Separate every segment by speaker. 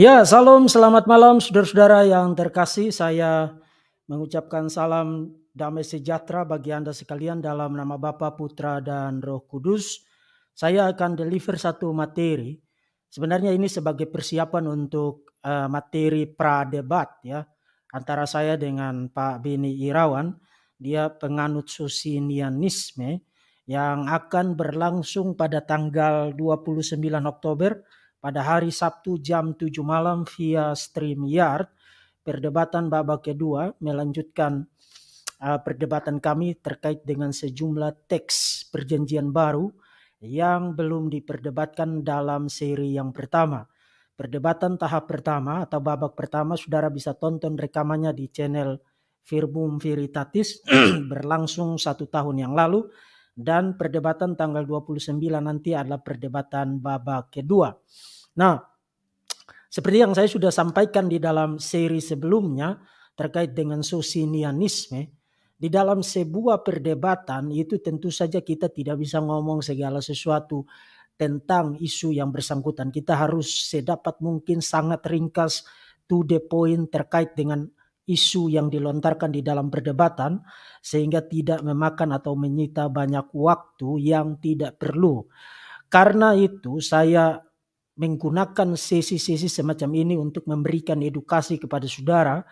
Speaker 1: Ya, salam, selamat malam saudara-saudara yang terkasih. Saya mengucapkan salam damai sejahtera bagi Anda sekalian dalam nama Bapa, Putra, dan Roh Kudus. Saya akan deliver satu materi. Sebenarnya ini sebagai persiapan untuk uh, materi pradebat ya antara saya dengan Pak Bini Irawan. Dia penganut susinianisme yang akan berlangsung pada tanggal 29 Oktober pada hari Sabtu jam 7 malam via stream yard. Perdebatan babak kedua melanjutkan uh, perdebatan kami terkait dengan sejumlah teks perjanjian baru yang belum diperdebatkan dalam seri yang pertama. Perdebatan tahap pertama atau babak pertama saudara bisa tonton rekamannya di channel Virbum Viritatis berlangsung satu tahun yang lalu dan perdebatan tanggal 29 nanti adalah perdebatan babak kedua. Nah, seperti yang saya sudah sampaikan di dalam seri sebelumnya terkait dengan sosinianisme, di dalam sebuah perdebatan itu tentu saja kita tidak bisa ngomong segala sesuatu tentang isu yang bersangkutan. Kita harus sedapat mungkin sangat ringkas to the point terkait dengan isu yang dilontarkan di dalam perdebatan sehingga tidak memakan atau menyita banyak waktu yang tidak perlu. Karena itu saya menggunakan sesi-sesi semacam ini untuk memberikan edukasi kepada saudara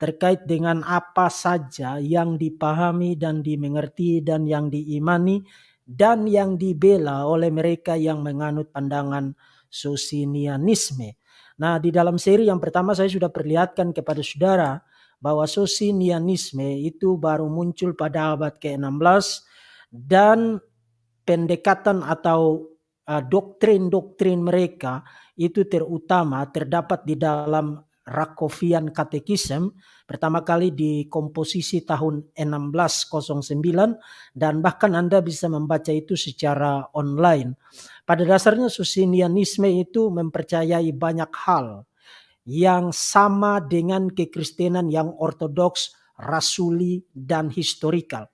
Speaker 1: terkait dengan apa saja yang dipahami dan dimengerti dan yang diimani dan yang dibela oleh mereka yang menganut pandangan sosinianisme. Nah, di dalam seri yang pertama saya sudah perlihatkan kepada saudara bahwa sosinianisme itu baru muncul pada abad ke-16 dan pendekatan atau eh, doktrin-doktrin uh, mereka itu terutama terdapat di dalam Rakovian Catechism pertama kali di komposisi tahun 1609 dan bahkan Anda bisa membaca itu secara online. Pada dasarnya Susinianisme itu mempercayai banyak hal yang sama dengan kekristenan yang ortodoks, rasuli, dan historikal.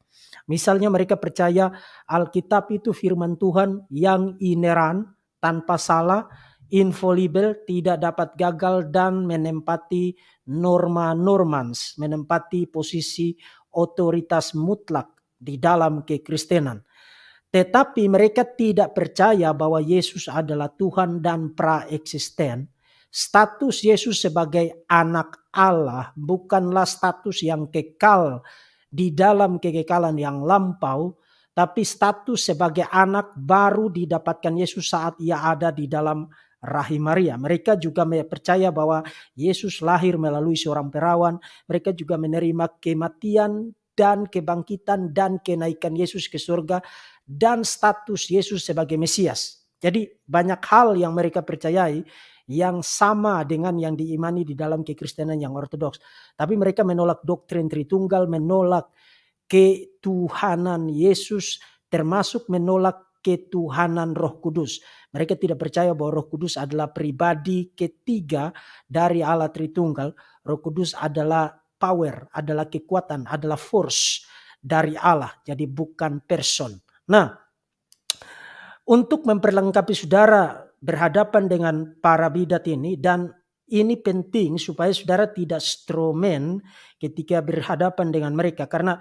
Speaker 1: Misalnya mereka percaya Alkitab itu firman Tuhan yang ineran, tanpa salah, infallible, tidak dapat gagal dan menempati norma normans, menempati posisi otoritas mutlak di dalam kekristenan. Tetapi mereka tidak percaya bahwa Yesus adalah Tuhan dan praeksisten Status Yesus sebagai anak Allah bukanlah status yang kekal di dalam kekekalan yang lampau, tapi status sebagai anak baru didapatkan Yesus saat ia ada di dalam rahim Maria. Mereka juga percaya bahwa Yesus lahir melalui seorang perawan. Mereka juga menerima kematian dan kebangkitan dan kenaikan Yesus ke surga dan status Yesus sebagai Mesias. Jadi banyak hal yang mereka percayai yang sama dengan yang diimani di dalam kekristenan yang ortodoks. Tapi mereka menolak doktrin Tritunggal, menolak ketuhanan Yesus, termasuk menolak ketuhanan Roh Kudus. Mereka tidak percaya bahwa Roh Kudus adalah pribadi ketiga dari Allah Tritunggal. Roh Kudus adalah power, adalah kekuatan, adalah force dari Allah, jadi bukan person. Nah, untuk memperlengkapi saudara berhadapan dengan para bidat ini dan ini penting supaya saudara tidak stromen ketika berhadapan dengan mereka karena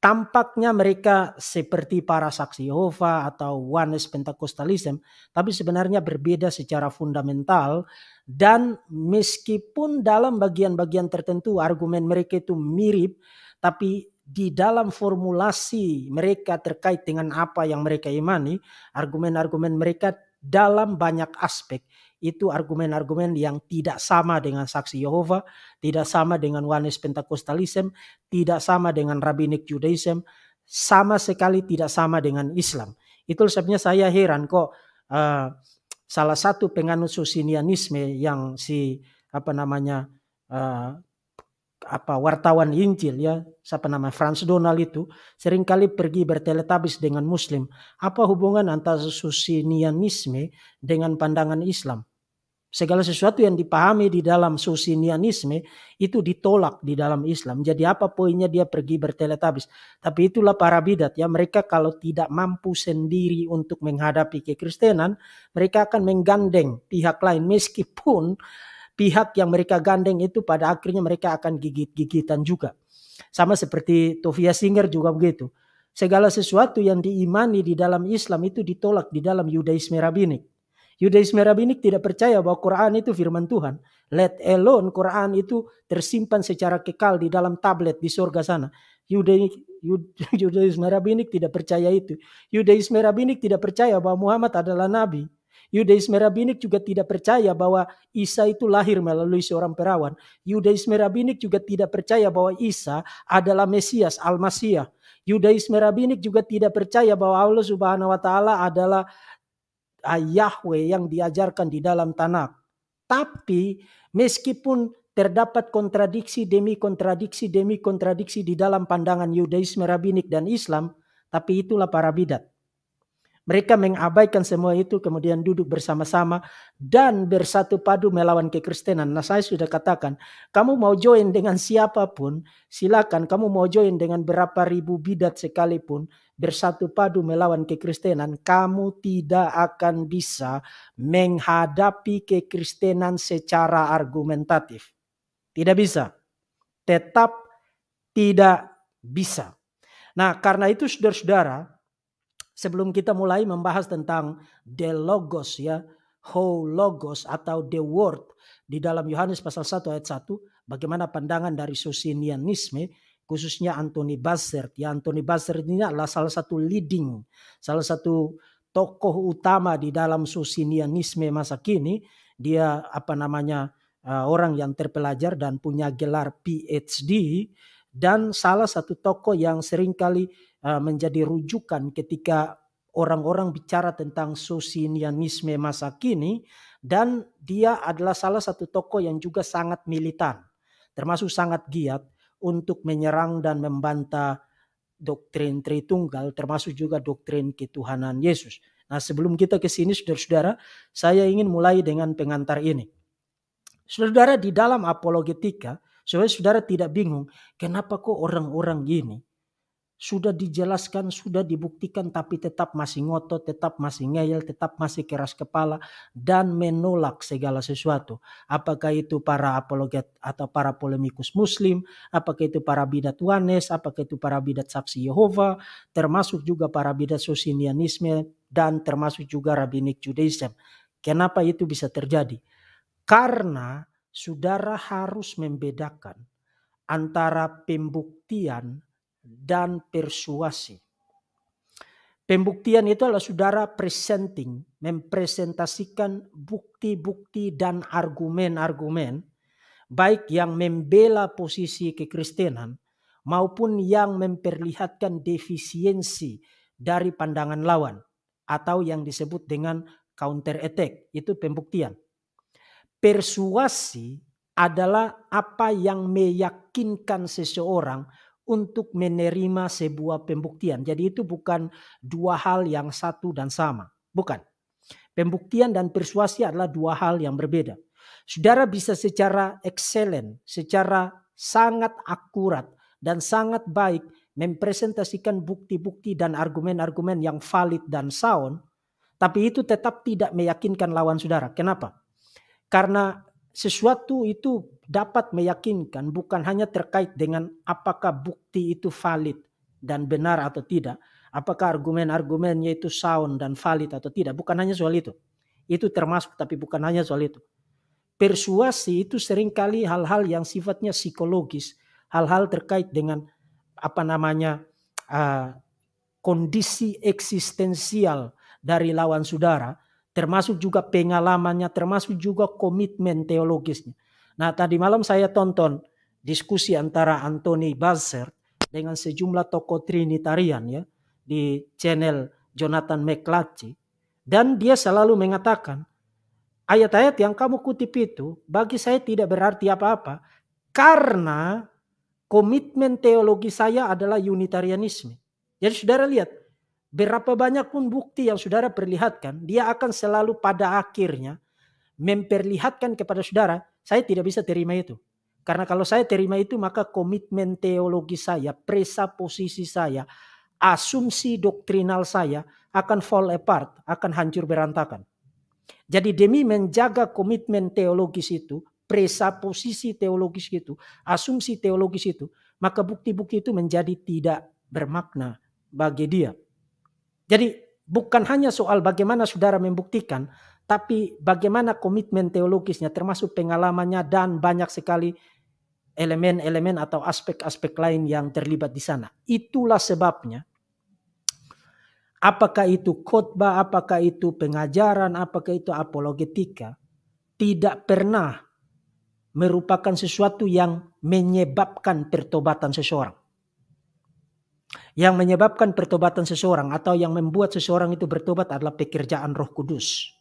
Speaker 1: tampaknya mereka seperti para saksi Yehova atau Oneness Pentecostalism tapi sebenarnya berbeda secara fundamental dan meskipun dalam bagian-bagian tertentu argumen mereka itu mirip tapi di dalam formulasi mereka terkait dengan apa yang mereka imani, argumen-argumen mereka dalam banyak aspek itu argumen-argumen yang tidak sama dengan saksi Yehova, tidak sama dengan wanis Pentakostalism, tidak sama dengan Rabbinic Judaism, sama sekali tidak sama dengan Islam. Itu sebabnya saya heran kok uh, salah satu penganut sosinianisme yang si apa namanya uh, apa wartawan Injil ya siapa nama Franz Donald itu seringkali pergi berteletabis dengan Muslim apa hubungan antara susinianisme dengan pandangan Islam segala sesuatu yang dipahami di dalam susinianisme itu ditolak di dalam Islam jadi apa poinnya dia pergi berteletabis tapi itulah para bidat ya mereka kalau tidak mampu sendiri untuk menghadapi kekristenan mereka akan menggandeng pihak lain meskipun pihak yang mereka gandeng itu pada akhirnya mereka akan gigit-gigitan juga. Sama seperti Tofia Singer juga begitu. Segala sesuatu yang diimani di dalam Islam itu ditolak di dalam Yudaisme Rabbinik. Yudaisme Rabbinik tidak percaya bahwa Quran itu firman Tuhan. Let alone Quran itu tersimpan secara kekal di dalam tablet di surga sana. Yudaisme Rabbinik tidak percaya itu. Yudaisme Rabbinik tidak percaya bahwa Muhammad adalah nabi. Yudas Merabinik juga tidak percaya bahwa Isa itu lahir melalui seorang perawan. Yudas Merabinik juga tidak percaya bahwa Isa adalah Mesias, al Yudais Yudas Merabinik juga tidak percaya bahwa Allah Subhanahu wa taala adalah ah, Yahweh yang diajarkan di dalam tanah. Tapi meskipun terdapat kontradiksi demi kontradiksi demi kontradiksi di dalam pandangan Yudaisme Rabbinik dan Islam, tapi itulah para bidat. Mereka mengabaikan semua itu kemudian duduk bersama-sama dan bersatu padu melawan kekristenan. Nah saya sudah katakan, kamu mau join dengan siapapun, silakan. Kamu mau join dengan berapa ribu bidat sekalipun, bersatu padu melawan kekristenan, kamu tidak akan bisa menghadapi kekristenan secara argumentatif. Tidak bisa. Tetap tidak bisa. Nah karena itu saudara-saudara, sebelum kita mulai membahas tentang the logos ya, ho logos atau the word di dalam Yohanes pasal 1 ayat 1, bagaimana pandangan dari sosinianisme khususnya Anthony Bassert. Ya Anthony Bassert ini adalah salah satu leading, salah satu tokoh utama di dalam sosinianisme masa kini. Dia apa namanya eh, orang yang terpelajar dan punya gelar PhD dan salah satu tokoh yang seringkali Eh, menjadi rujukan ketika orang-orang bicara tentang sosinianisme masa kini dan dia adalah salah satu tokoh yang juga sangat militan termasuk sangat giat untuk menyerang dan membantah doktrin Tritunggal termasuk juga doktrin ketuhanan Yesus. Nah, sebelum kita ke sini Saudara-saudara, saya ingin mulai dengan pengantar ini. Saudara-saudara di dalam apologetika, saudara saudara tidak bingung kenapa kok orang-orang gini sudah dijelaskan, sudah dibuktikan tapi tetap masih ngotot, tetap masih ngeyel, tetap masih keras kepala dan menolak segala sesuatu. Apakah itu para apologet atau para polemikus muslim, apakah itu para bidat wanes, apakah itu para bidat saksi Yehova, termasuk juga para bidat sosinianisme dan termasuk juga rabbinik Judaism. Kenapa itu bisa terjadi? Karena saudara harus membedakan antara pembuktian dan persuasi. Pembuktian itu adalah saudara presenting, mempresentasikan bukti-bukti dan argumen-argumen baik yang membela posisi kekristenan maupun yang memperlihatkan defisiensi dari pandangan lawan atau yang disebut dengan counter attack, itu pembuktian. Persuasi adalah apa yang meyakinkan seseorang untuk menerima sebuah pembuktian. Jadi itu bukan dua hal yang satu dan sama. Bukan. Pembuktian dan persuasi adalah dua hal yang berbeda. Saudara bisa secara excellent, secara sangat akurat dan sangat baik mempresentasikan bukti-bukti dan argumen-argumen yang valid dan sound, tapi itu tetap tidak meyakinkan lawan saudara. Kenapa? Karena sesuatu itu dapat meyakinkan bukan hanya terkait dengan apakah bukti itu valid dan benar atau tidak, apakah argumen-argumennya itu sound dan valid atau tidak, bukan hanya soal itu. Itu termasuk tapi bukan hanya soal itu. Persuasi itu seringkali hal-hal yang sifatnya psikologis, hal-hal terkait dengan apa namanya uh, kondisi eksistensial dari lawan saudara, termasuk juga pengalamannya, termasuk juga komitmen teologisnya. Nah tadi malam saya tonton diskusi antara Anthony Bazzer dengan sejumlah tokoh Trinitarian ya di channel Jonathan McClatchy dan dia selalu mengatakan ayat-ayat yang kamu kutip itu bagi saya tidak berarti apa-apa karena komitmen teologi saya adalah unitarianisme. Jadi saudara lihat berapa banyak pun bukti yang saudara perlihatkan dia akan selalu pada akhirnya memperlihatkan kepada saudara saya tidak bisa terima itu. Karena kalau saya terima itu maka komitmen teologi saya, presa posisi saya, asumsi doktrinal saya akan fall apart, akan hancur berantakan. Jadi demi menjaga komitmen teologis itu, presa posisi teologis itu, asumsi teologis itu, maka bukti-bukti itu menjadi tidak bermakna bagi dia. Jadi bukan hanya soal bagaimana saudara membuktikan, tapi bagaimana komitmen teologisnya termasuk pengalamannya dan banyak sekali elemen-elemen atau aspek-aspek lain yang terlibat di sana. Itulah sebabnya apakah itu khotbah, apakah itu pengajaran, apakah itu apologetika tidak pernah merupakan sesuatu yang menyebabkan pertobatan seseorang. Yang menyebabkan pertobatan seseorang atau yang membuat seseorang itu bertobat adalah pekerjaan Roh Kudus.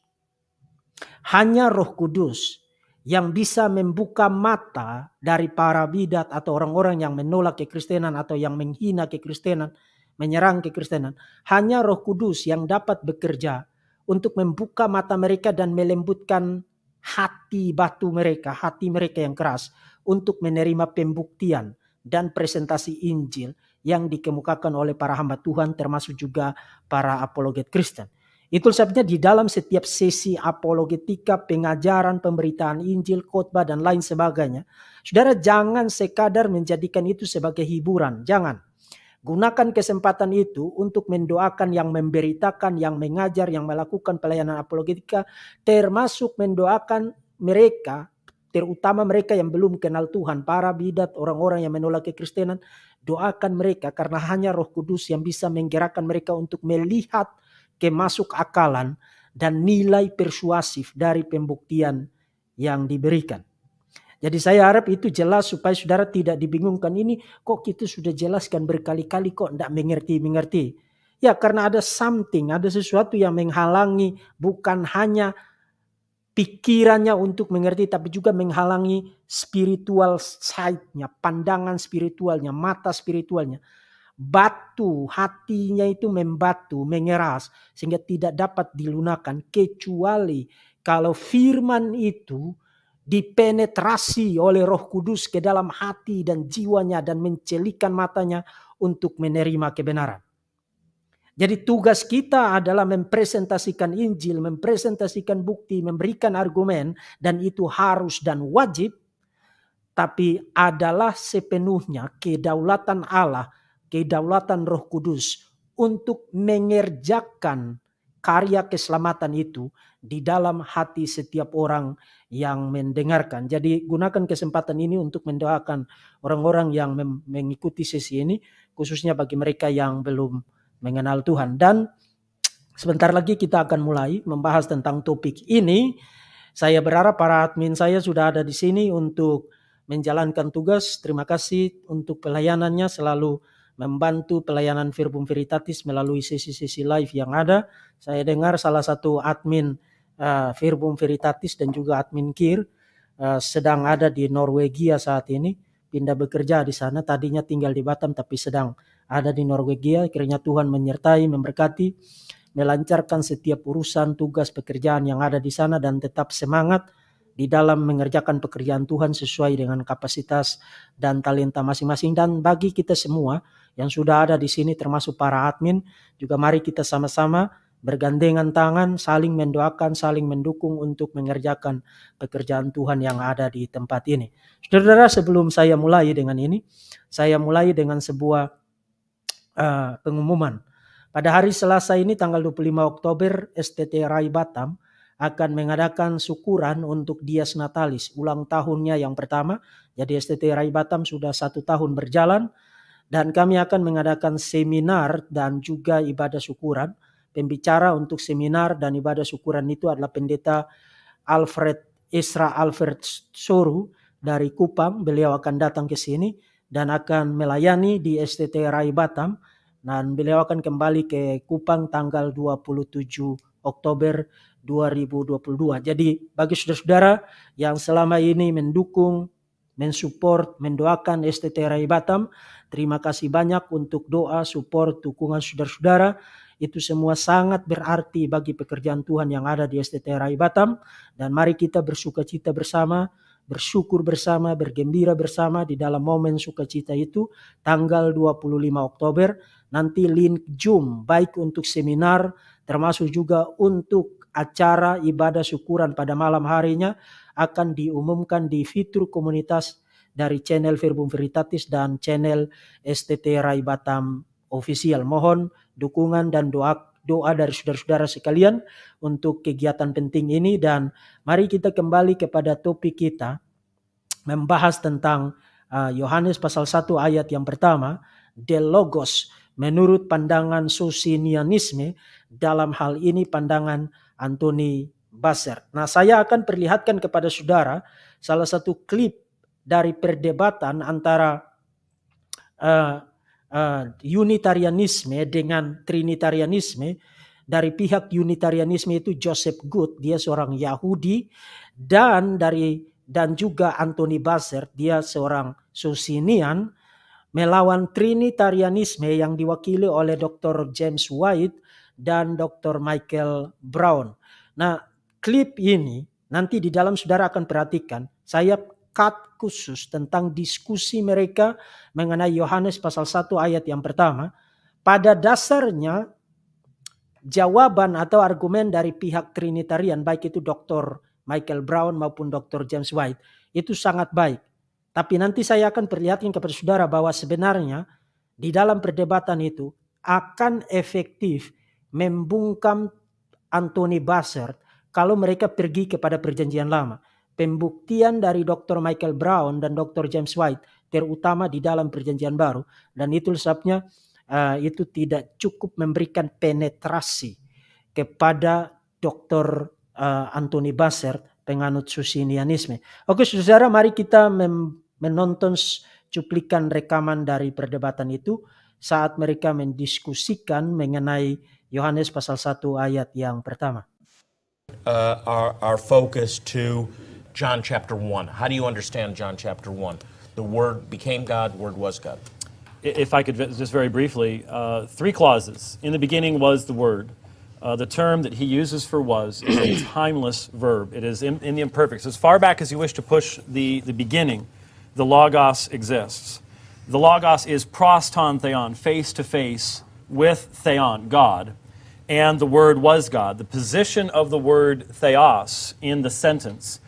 Speaker 1: Hanya Roh Kudus yang bisa membuka mata dari para bidat atau orang-orang yang menolak kekristenan atau yang menghina kekristenan, menyerang kekristenan. Hanya Roh Kudus yang dapat bekerja untuk membuka mata mereka dan melembutkan hati batu mereka, hati mereka yang keras untuk menerima pembuktian dan presentasi Injil yang dikemukakan oleh para hamba Tuhan termasuk juga para apologet Kristen. Itu sebabnya di dalam setiap sesi apologetika, pengajaran, pemberitaan Injil, khotbah dan lain sebagainya, Saudara jangan sekadar menjadikan itu sebagai hiburan, jangan. Gunakan kesempatan itu untuk mendoakan yang memberitakan, yang mengajar, yang melakukan pelayanan apologetika, termasuk mendoakan mereka, terutama mereka yang belum kenal Tuhan, para bidat, orang-orang yang menolak kekristenan, doakan mereka karena hanya Roh Kudus yang bisa menggerakkan mereka untuk melihat akalan dan nilai persuasif dari pembuktian yang diberikan. Jadi saya harap itu jelas supaya saudara tidak dibingungkan ini kok kita sudah jelaskan berkali-kali kok tidak mengerti-mengerti. Ya karena ada something, ada sesuatu yang menghalangi bukan hanya pikirannya untuk mengerti tapi juga menghalangi spiritual side-nya, pandangan spiritualnya, mata spiritualnya batu hatinya itu membatu, mengeras sehingga tidak dapat dilunakan kecuali kalau firman itu dipenetrasi oleh Roh Kudus ke dalam hati dan jiwanya dan mencelikan matanya untuk menerima kebenaran. Jadi tugas kita adalah mempresentasikan Injil, mempresentasikan bukti, memberikan argumen dan itu harus dan wajib tapi adalah sepenuhnya kedaulatan Allah kedaulatan Roh Kudus untuk mengerjakan karya keselamatan itu di dalam hati setiap orang yang mendengarkan. Jadi gunakan kesempatan ini untuk mendoakan orang-orang yang mengikuti sesi ini khususnya bagi mereka yang belum mengenal Tuhan dan sebentar lagi kita akan mulai membahas tentang topik ini. Saya berharap para admin saya sudah ada di sini untuk menjalankan tugas. Terima kasih untuk pelayanannya selalu membantu pelayanan Firbum Veritatis melalui sesi-sesi live yang ada. Saya dengar salah satu admin uh, eh, Virpum Veritatis dan juga admin Kir uh, sedang ada di Norwegia saat ini, pindah bekerja di sana. Tadinya tinggal di Batam tapi sedang ada di Norwegia. Kiranya Tuhan menyertai, memberkati, melancarkan setiap urusan, tugas, pekerjaan yang ada di sana dan tetap semangat di dalam mengerjakan pekerjaan Tuhan sesuai dengan kapasitas dan talenta masing-masing dan bagi kita semua yang sudah ada di sini termasuk para admin juga mari kita sama-sama bergandengan tangan saling mendoakan saling mendukung untuk mengerjakan pekerjaan Tuhan yang ada di tempat ini. Saudara-saudara sebelum saya mulai dengan ini saya mulai dengan sebuah uh, pengumuman. Pada hari Selasa ini tanggal 25 Oktober STT Rai Batam akan mengadakan syukuran untuk Dias Natalis ulang tahunnya yang pertama. Jadi STT Rai Batam sudah satu tahun berjalan dan kami akan mengadakan seminar dan juga ibadah syukuran. Pembicara untuk seminar dan ibadah syukuran itu adalah pendeta Alfred Isra Alfred Soru dari Kupang. Beliau akan datang ke sini dan akan melayani di STT Rai Batam dan beliau akan kembali ke Kupang tanggal 27 Oktober 2022. Jadi bagi saudara-saudara yang selama ini mendukung mensupport, mendoakan STT Rai Batam. Terima kasih banyak untuk doa, support, dukungan saudara-saudara. Itu semua sangat berarti bagi pekerjaan Tuhan yang ada di STT Rai Batam. Dan mari kita bersuka cita bersama, bersyukur bersama, bergembira bersama di dalam momen sukacita itu tanggal 25 Oktober. Nanti link Zoom baik untuk seminar termasuk juga untuk acara ibadah syukuran pada malam harinya akan diumumkan di fitur komunitas dari channel Verbum Veritatis dan channel STT Rai Batam Official. Mohon dukungan dan doa doa dari saudara-saudara sekalian untuk kegiatan penting ini dan mari kita kembali kepada topik kita membahas tentang uh, Yohanes uh, pasal 1 ayat yang pertama, the logos menurut pandangan Susinianisme dalam hal ini pandangan Antoni buzzer. Nah, saya akan perlihatkan kepada saudara salah satu klip dari perdebatan antara uh, uh, Unitarianisme dengan Trinitarianisme dari pihak Unitarianisme itu Joseph Good, dia seorang Yahudi dan dari dan juga Anthony Basert, dia seorang Susinian melawan Trinitarianisme yang diwakili oleh Dr. James White dan Dr. Michael Brown. Nah, klip ini nanti di dalam saudara akan perhatikan saya cut khusus tentang diskusi mereka mengenai Yohanes pasal 1 ayat yang pertama. Pada dasarnya jawaban atau argumen dari pihak Trinitarian baik itu Dr. Michael Brown maupun Dr. James White itu sangat baik. Tapi nanti saya akan perlihatkan kepada saudara bahwa sebenarnya di dalam perdebatan itu akan efektif membungkam Anthony Bassert kalau mereka pergi kepada perjanjian lama. Pembuktian dari Dr. Michael Brown dan Dr. James White terutama di dalam perjanjian baru dan itu sebabnya uh, itu tidak cukup memberikan penetrasi kepada Dr. Uh, eh, Anthony Bassert penganut susinianisme. Oke saudara mari kita menonton cuplikan rekaman dari perdebatan itu saat mereka mendiskusikan mengenai Yohanes pasal 1 ayat yang pertama.
Speaker 2: uh, our, our focus to John chapter 1. How do you understand John chapter 1? The Word became God, Word was God.
Speaker 3: If I could just very briefly, uh, three clauses. In the beginning was the Word. Uh, the term that he uses for was is a timeless verb. It is in, in the So As far back as you wish to push the, the beginning, the Logos exists. The Logos is proston theon, face to face with theon, God and the Word was God. The position of the word theos in the sentence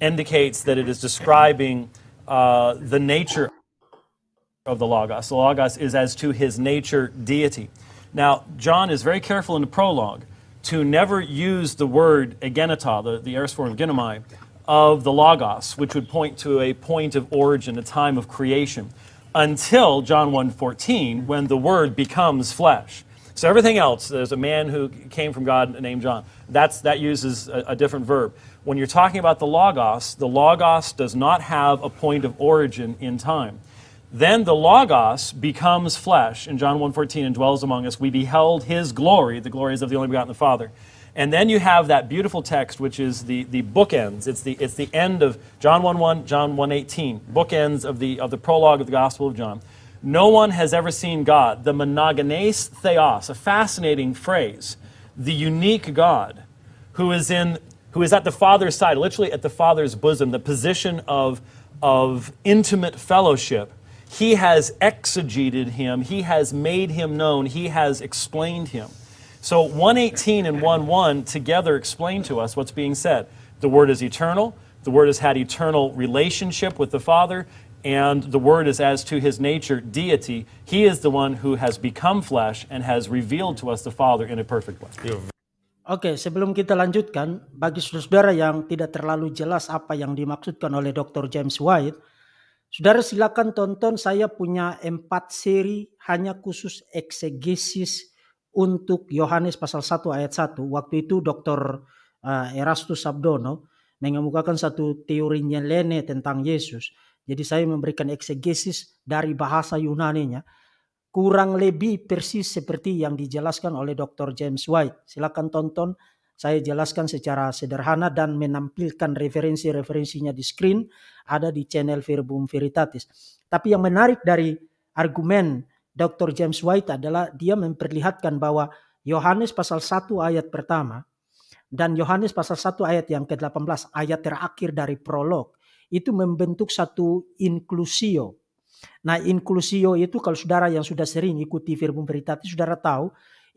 Speaker 3: indicates that it is describing uh, the nature of the Logos. The Logos is as to his nature deity. Now, John is very careful in the prologue to never use the word agenita, the, the aorist form of genomai, of the Logos, which would point to a point of origin, a time of creation, until John 1.14, when the word becomes flesh. So everything else, there's a man who came from God named John. That's, that uses a, a different verb. When you're talking about the Logos, the Logos does not have a point of origin in time. Then the Logos becomes flesh in John 1.14 and dwells among us. We beheld his glory, the glories of the only begotten the Father. And then you have that beautiful text, which is the, the bookends. It's the, it's the end of John 1.1, John 1.18, bookends of the, of the prologue of the Gospel of John. No one has ever seen God, the monogenes theos, a fascinating phrase, the unique God who is in who is at the Father's side, literally at the Father's bosom, the position of, of intimate fellowship. He has exegeted him, he has made him known, he has explained him. So 118 and 11 together explain to us what's being said. The word is eternal, the word has had eternal relationship with the Father. and the word is as to his nature, deity. He is the one who has become flesh and has revealed to us the Father in a perfect way. Iya.
Speaker 1: Oke, okay, sebelum kita lanjutkan, bagi saudara yang tidak terlalu jelas apa yang dimaksudkan oleh Dr. James White, saudara silakan tonton saya punya empat seri hanya khusus eksegesis untuk Yohanes pasal 1 ayat 1. Waktu itu Dr. Eh, Erastus Sabdono mengemukakan satu teorinya nyelene tentang Yesus. Jadi saya memberikan eksegesis dari bahasa Yunaninya. Kurang lebih persis seperti yang dijelaskan oleh Dr. James White. Silakan tonton, saya jelaskan secara sederhana dan menampilkan referensi-referensinya di screen ada di channel Verbum Veritatis. Tapi yang menarik dari argumen Dr. James White adalah dia memperlihatkan bahwa Yohanes pasal 1 ayat pertama dan Yohanes pasal 1 ayat yang ke-18 ayat terakhir dari prolog itu membentuk satu inklusio. Nah, inklusio itu kalau saudara yang sudah sering ikuti berita itu saudara tahu,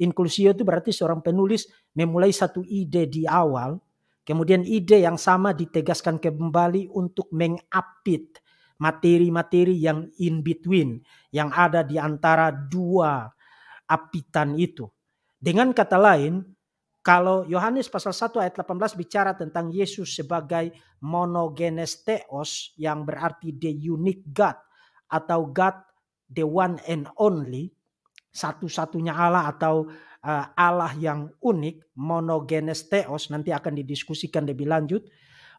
Speaker 1: inklusio itu berarti seorang penulis memulai satu ide di awal, kemudian ide yang sama ditegaskan kembali untuk mengapit materi-materi yang in between, yang ada di antara dua apitan itu. Dengan kata lain, kalau Yohanes pasal 1 ayat 18 bicara tentang Yesus sebagai monogenes theos yang berarti the unique God atau God the one and only, satu-satunya Allah atau eh, Allah yang unik, monogenes theos nanti akan didiskusikan lebih lanjut,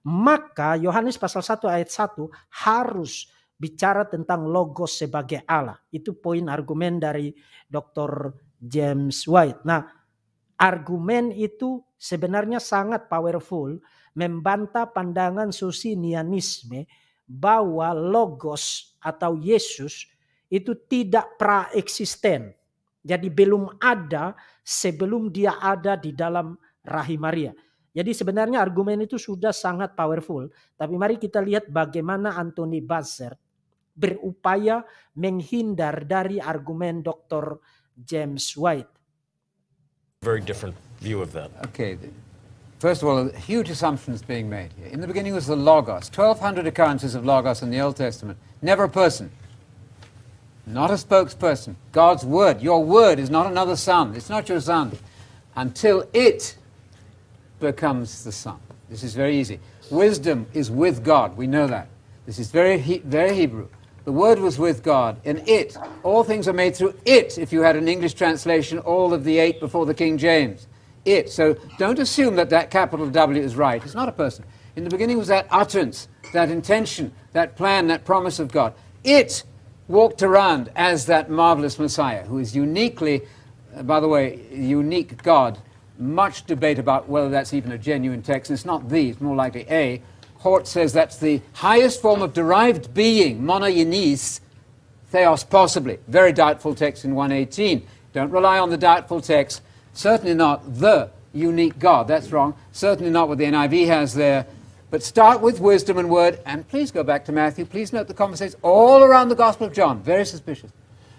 Speaker 1: maka Yohanes pasal 1 ayat 1 harus bicara tentang logos sebagai Allah. Itu poin argumen dari Dr. James White. Nah, Argumen itu sebenarnya sangat powerful membantah pandangan susinianisme bahwa logos atau Yesus itu tidak pra praeksisten. Jadi belum ada sebelum dia ada di dalam rahim Maria. Jadi sebenarnya argumen itu sudah sangat powerful. Tapi mari kita lihat bagaimana Anthony Buzzard berupaya menghindar dari argumen Dr. James White.
Speaker 4: very different view of that. Okay. First of all, a huge assumptions being made here. In the beginning was the Logos. 1,200 occurrences of Logos in the Old Testament. Never a person. Not a spokesperson. God's word. Your word is not another son. It's not your son. Until it becomes the son. This is very easy. Wisdom is with God. We know that. This is very, very Hebrew. The Word was with God, and it, all things are made through it, if you had an English translation, all of the eight before the King James. It. So don't assume that that capital W is right. It's not a person. In the beginning was that utterance, that intention, that plan, that promise of God. It walked around as that marvelous Messiah, who is uniquely, uh, by the way, unique God. Much debate about whether that's even a genuine text, and it's not the, it's more likely a, Hort says that's the highest form of derived being, monogenes, theos possibly. Very doubtful text in 118. Don't rely on the doubtful text. Certainly not the unique God. That's wrong. Certainly not what the NIV has there. But start with wisdom and word, and please go back to Matthew. Please note the conversations all around the Gospel of John. Very suspicious.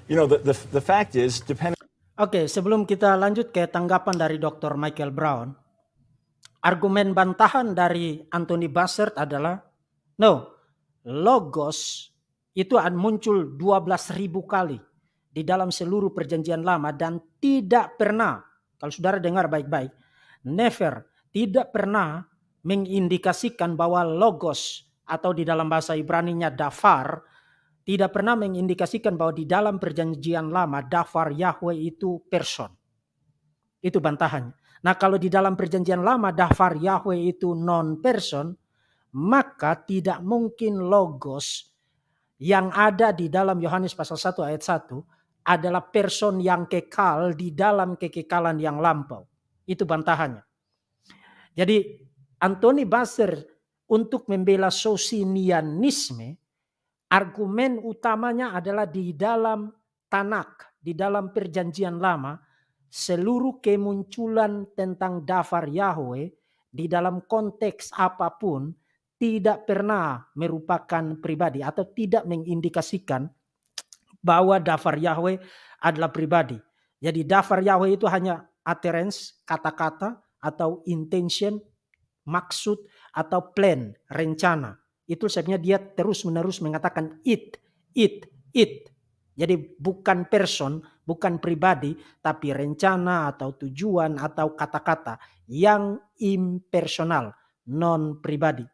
Speaker 4: You know, the, the, the fact is, depending...
Speaker 1: Oke, okay, sebelum kita lanjut ke tanggapan dari Dr. Michael Brown, argumen bantahan dari Anthony Bassert adalah no, logos itu muncul 12.000 kali di dalam seluruh perjanjian lama dan tidak pernah kalau saudara dengar baik-baik never tidak pernah mengindikasikan bahwa logos atau di dalam bahasa Ibrani-nya dafar tidak pernah mengindikasikan bahwa di dalam perjanjian lama dafar Yahweh itu person. Itu bantahannya. Nah kalau di dalam perjanjian lama dafar Yahweh itu non person, maka tidak mungkin logos yang ada di dalam Yohanes pasal 1 ayat 1 adalah person yang kekal di dalam kekekalan yang lampau. Itu bantahannya. Jadi Anthony Basser untuk membela sosinianisme, argumen utamanya adalah di dalam Tanak, di dalam perjanjian lama, seluruh kemunculan tentang dafar Yahweh di dalam konteks apapun tidak pernah merupakan pribadi atau tidak mengindikasikan bahwa dafar Yahweh adalah pribadi. Jadi dafar Yahweh itu hanya utterance, kata-kata atau intention, maksud atau plan, rencana. Itu sebabnya dia terus-menerus mengatakan it, it, it. Jadi bukan person, bukan pribadi, tapi rencana atau tujuan atau kata-kata yang impersonal, non pribadi.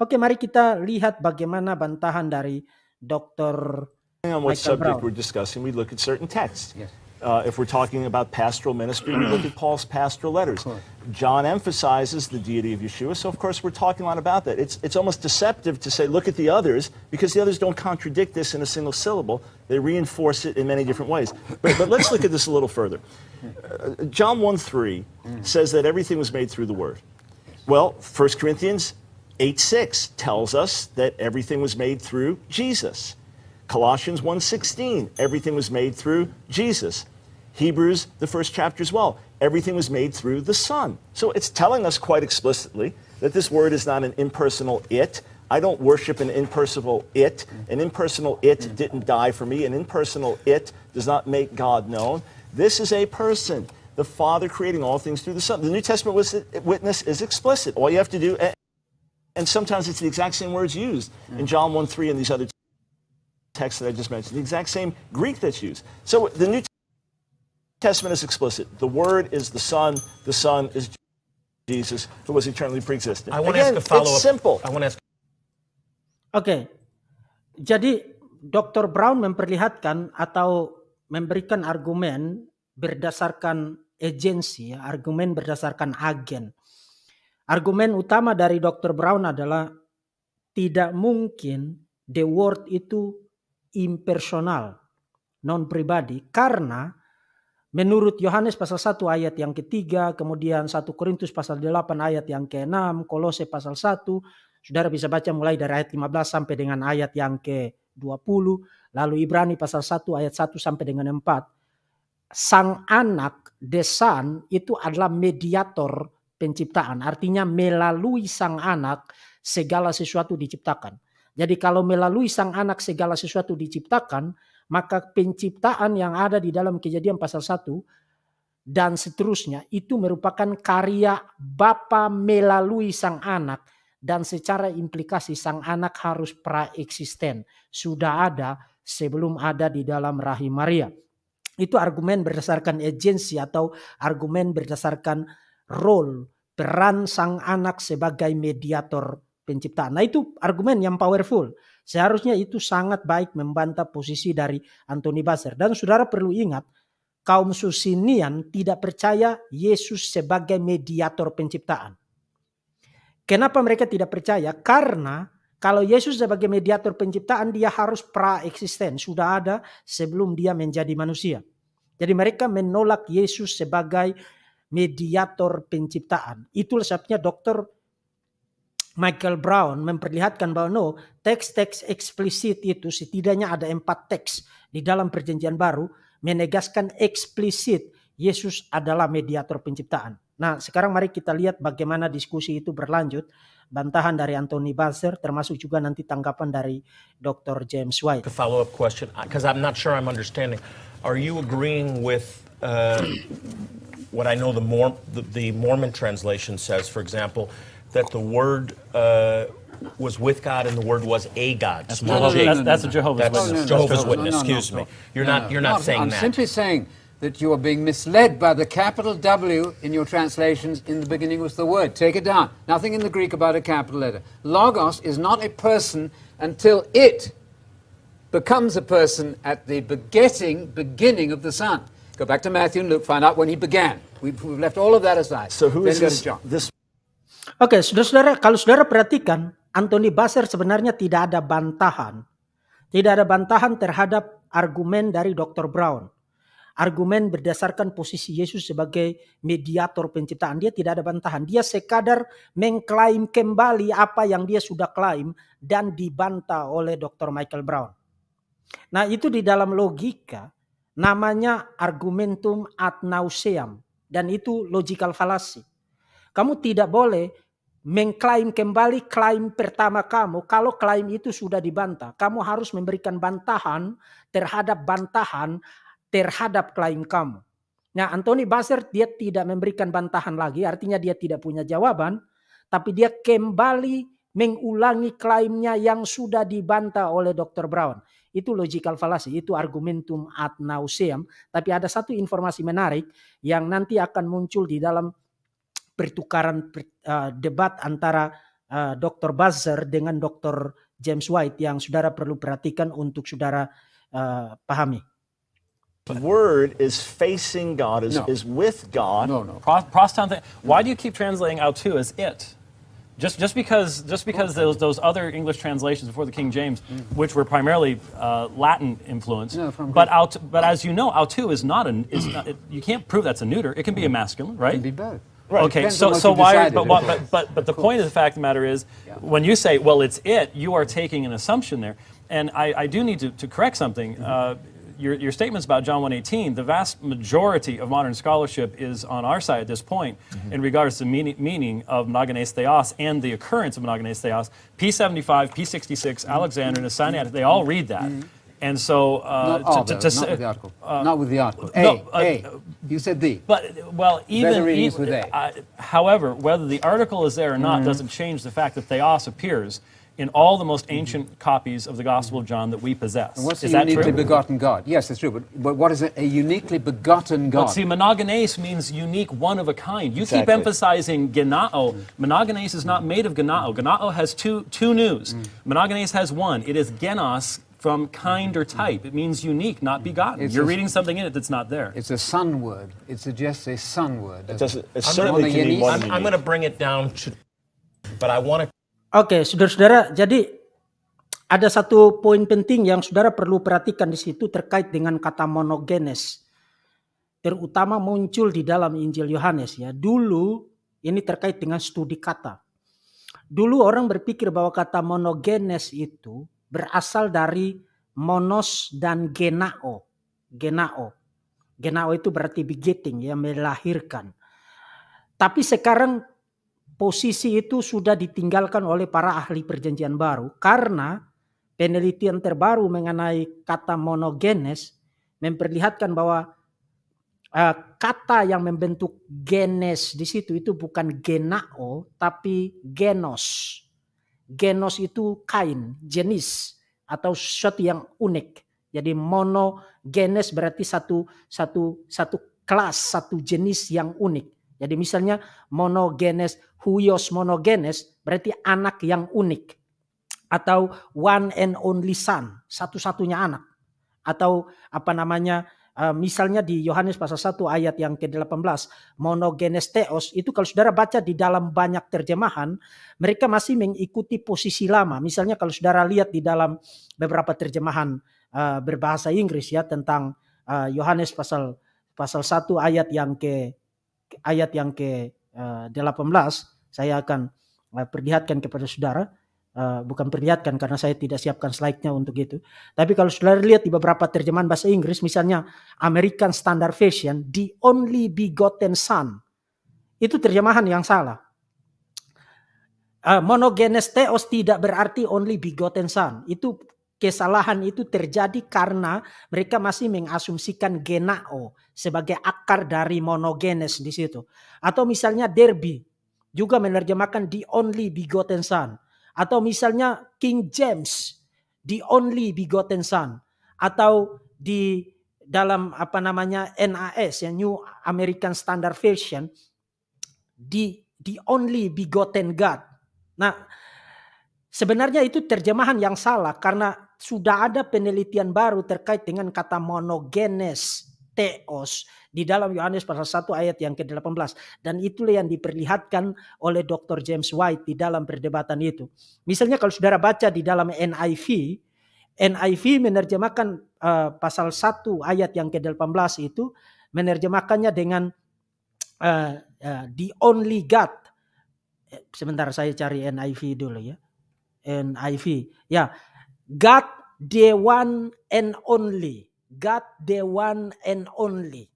Speaker 1: Oke, mari kita lihat bagaimana bantahan dari Dr. On what Michael subject Brown. we're
Speaker 2: discussing, we look at certain texts. Yes. Uh, if we're talking about pastoral ministry, we look at Paul's pastoral letters. John emphasizes the deity of Yeshua, so of course we're talking a lot about that. It's, it's almost deceptive to say, look at the others, because the others don't contradict this in a single syllable. They reinforce it in many different ways. But, but let's look at this a little further. Uh, John 1 3 says that everything was made through the Word. Well, 1 Corinthians 8 6 tells us that everything was made through Jesus. Colossians 16, everything was made through Jesus. Hebrews, the first chapter as well, everything was made through the Son. So it's telling us quite explicitly that this word is not an impersonal it, I don't worship an impersonal it. An impersonal it mm. didn't die for me. An impersonal it does not make God known. This is a person, the Father creating all things through the Son. The New Testament witness is explicit. All you have to do, and sometimes it's the exact same words used mm. in John 1 3 and these other texts that I just mentioned, the exact same Greek that's used. So the New Testament is explicit. The Word is the Son, the Son is Jesus, who was eternally pre I want Again, to ask a follow up. It's
Speaker 1: simple. I want to ask Oke, jadi Dr. Brown memperlihatkan atau memberikan argumen berdasarkan agensi, ya, argumen berdasarkan agen. Argumen utama dari Dr. Brown adalah tidak mungkin the word itu impersonal, non pribadi karena Menurut Yohanes pasal 1 ayat yang ketiga, kemudian 1 Korintus pasal 8 ayat yang ke-6, Kolose pasal 1, Saudara bisa baca mulai dari ayat 15 sampai dengan ayat yang ke-20. Lalu Ibrani pasal 1 ayat 1 sampai dengan 4. Sang anak, desan itu adalah mediator penciptaan. Artinya melalui sang anak segala sesuatu diciptakan. Jadi kalau melalui sang anak segala sesuatu diciptakan, maka penciptaan yang ada di dalam kejadian pasal 1 dan seterusnya itu merupakan karya Bapa melalui sang anak dan secara implikasi sang anak harus praeksisten, sudah ada sebelum ada di dalam rahim Maria. Itu argumen berdasarkan agensi atau argumen berdasarkan role peran sang anak sebagai mediator penciptaan. Nah itu argumen yang powerful. Seharusnya itu sangat baik membantah posisi dari Anthony Basler. Dan saudara perlu ingat, kaum Susinian tidak percaya Yesus sebagai mediator penciptaan. Kenapa mereka tidak percaya? Karena kalau Yesus sebagai mediator penciptaan dia harus pra pra-eksisten. sudah ada sebelum dia menjadi manusia. Jadi mereka menolak Yesus sebagai mediator penciptaan. Itulah sebabnya dokter Michael Brown memperlihatkan bahwa no, teks-teks eksplisit itu setidaknya ada empat teks di dalam perjanjian baru menegaskan eksplisit Yesus adalah mediator penciptaan. Nah, sekarang mari kita lihat bagaimana diskusi itu berlanjut. Bantahan dari Anthony Basler termasuk juga nanti tanggapan dari Dr. James White.
Speaker 2: follow up question because I'm not sure I'm understanding. Are you agreeing with uh, what I know the, Mor the, the Mormon translation says, for example, that the word uh, was with God and the word was a God. That's, no, no, no, that's, that's a Jehovah's Witness. Jehovah's Witness. Excuse me. You're not. You're not saying I'm that. I'm
Speaker 4: simply saying that you are being misled by the capital W in your translations, in the beginning was the word. Take it down. Nothing in the Greek about a capital letter. Logos is not a person until it becomes a person at the begetting, beginning of the Son. Go back to Matthew and Luke, find out when he began.
Speaker 1: We've, we've left all of that aside. So who is this, this? Oke, okay, saudara-saudara, kalau saudara perhatikan, Anthony Basser sebenarnya tidak ada bantahan. Tidak ada bantahan terhadap argumen dari Dr. Brown. argumen berdasarkan posisi Yesus sebagai mediator penciptaan. Dia tidak ada bantahan. Dia sekadar mengklaim kembali apa yang dia sudah klaim dan dibantah oleh Dr. Michael Brown. Nah itu di dalam logika namanya argumentum ad nauseam dan itu logical fallacy. Kamu tidak boleh mengklaim kembali klaim pertama kamu kalau klaim itu sudah dibantah. Kamu harus memberikan bantahan terhadap bantahan terhadap klaim kamu. Nah, Anthony Basir dia tidak memberikan bantahan lagi, artinya dia tidak punya jawaban, tapi dia kembali mengulangi klaimnya yang sudah dibantah oleh Dr. Brown. Itu logical fallacy, itu argumentum ad nauseam, tapi ada satu informasi menarik yang nanti akan muncul di dalam pertukaran uh, debat antara uh, eh, Dr. Buzzer dengan Dr. James White yang saudara perlu perhatikan untuk saudara uh, pahami.
Speaker 2: word is facing God, is, no. is with God. No, no. Pro- proston
Speaker 3: Why do you keep translating out to as it? Just, just because, just because those, those other English translations before the King James, mm-hmm. which were primarily uh, Latin influence, yeah, but out, but as you know, autu is not an, is not, it, you can't prove that's a neuter. It can be a mm. masculine, right? It can be both.
Speaker 1: Right. Okay, so, so why? But, what, but,
Speaker 3: but, but the point of the fact of the matter is, yeah. when you say, well, it's it, you are taking an assumption there. And I, I do need to, to correct something. Mm-hmm. Uh, your, your statements about John 118, the vast majority of modern scholarship is on our side at this point mm-hmm. in regards to the meaning, meaning of monogenes theos and the occurrence of monogenes theos. P75, P66, mm-hmm. Alexander, and mm-hmm. Asiniatic, they all read that. Mm-hmm. And so, uh, not, all to, to, to not say, with the article.
Speaker 4: Uh, not with the article. A, no, uh, a. You said the. But well, even, even with
Speaker 3: uh, however, whether the article is there or not mm-hmm. doesn't change the fact that theos appears in all the most mm-hmm. ancient mm -hmm. copies of the Gospel of John that we possess. And what's is a uniquely true? begotten
Speaker 4: God? Yes, that's true. But, but what is a, a uniquely begotten God? Well, see,
Speaker 3: monogenes means unique, one of a kind. You exactly. keep emphasizing genao. Mm. Monogenes is not made of genao. Mm. Genao has two, two news. Mm. Monogenes has one. It is genos, from kind or mm. type. It means unique, not mm. begotten. It's You're a, reading
Speaker 4: something in it that's not there. It's a sun word. It suggests a sun word. It does It
Speaker 2: certainly can be I'm, I'm going to bring it down to, but I want to
Speaker 1: Oke, saudara-saudara, jadi ada satu poin penting yang saudara perlu perhatikan di situ terkait dengan kata monogenes. Terutama muncul di dalam Injil Yohanes ya. Dulu ini terkait dengan studi kata. Dulu orang berpikir bahwa kata monogenes itu berasal dari monos dan genao. Genao. Genao itu berarti begetting ya melahirkan. Tapi sekarang posisi itu sudah ditinggalkan oleh para ahli perjanjian baru karena penelitian terbaru mengenai kata monogenes memperlihatkan bahwa uh, kata yang membentuk genes di situ itu bukan genao tapi genos. Genos itu kain, jenis atau sesuatu yang unik. Jadi monogenes berarti satu satu satu kelas, satu jenis yang unik jadi misalnya monogenes huios monogenes berarti anak yang unik atau one and only son, satu-satunya anak. Atau apa namanya eh, misalnya di Yohanes pasal 1 ayat yang ke-18 monogenes theos itu kalau saudara baca di dalam banyak terjemahan mereka masih mengikuti posisi lama. Misalnya kalau saudara lihat di dalam beberapa terjemahan eh, berbahasa Inggris ya tentang eh, Yohanes pasal pasal 1 ayat yang ke ayat yang ke-18 eh, saya akan eh, perlihatkan kepada saudara eh, bukan perlihatkan karena saya tidak siapkan slide-nya untuk itu. Tapi kalau saudara lihat di beberapa terjemahan bahasa Inggris misalnya American Standard Version the only begotten son itu terjemahan yang salah. Uh, monogenes theos tidak berarti only begotten son. Itu kesalahan itu terjadi karena mereka masih mengasumsikan genao sebagai akar dari monogenes di situ. Atau misalnya derby juga menerjemahkan the only begotten son. Atau misalnya King James the only begotten son. Atau di dalam apa namanya NAS ya New American Standard Version the the only begotten God. Nah, sebenarnya itu terjemahan yang salah karena sudah ada penelitian baru terkait dengan kata monogenes teos di dalam Yohanes pasal 1 ayat yang ke-18 dan itulah yang diperlihatkan oleh Dr. James White di dalam perdebatan itu. Misalnya kalau Saudara baca di dalam NIV, NIV menerjemahkan uh, pasal 1 ayat yang ke-18 itu menerjemahkannya dengan uh, uh, the only God. Sebentar saya cari NIV dulu ya. NIV. Ya, God the one and only. God the one and only.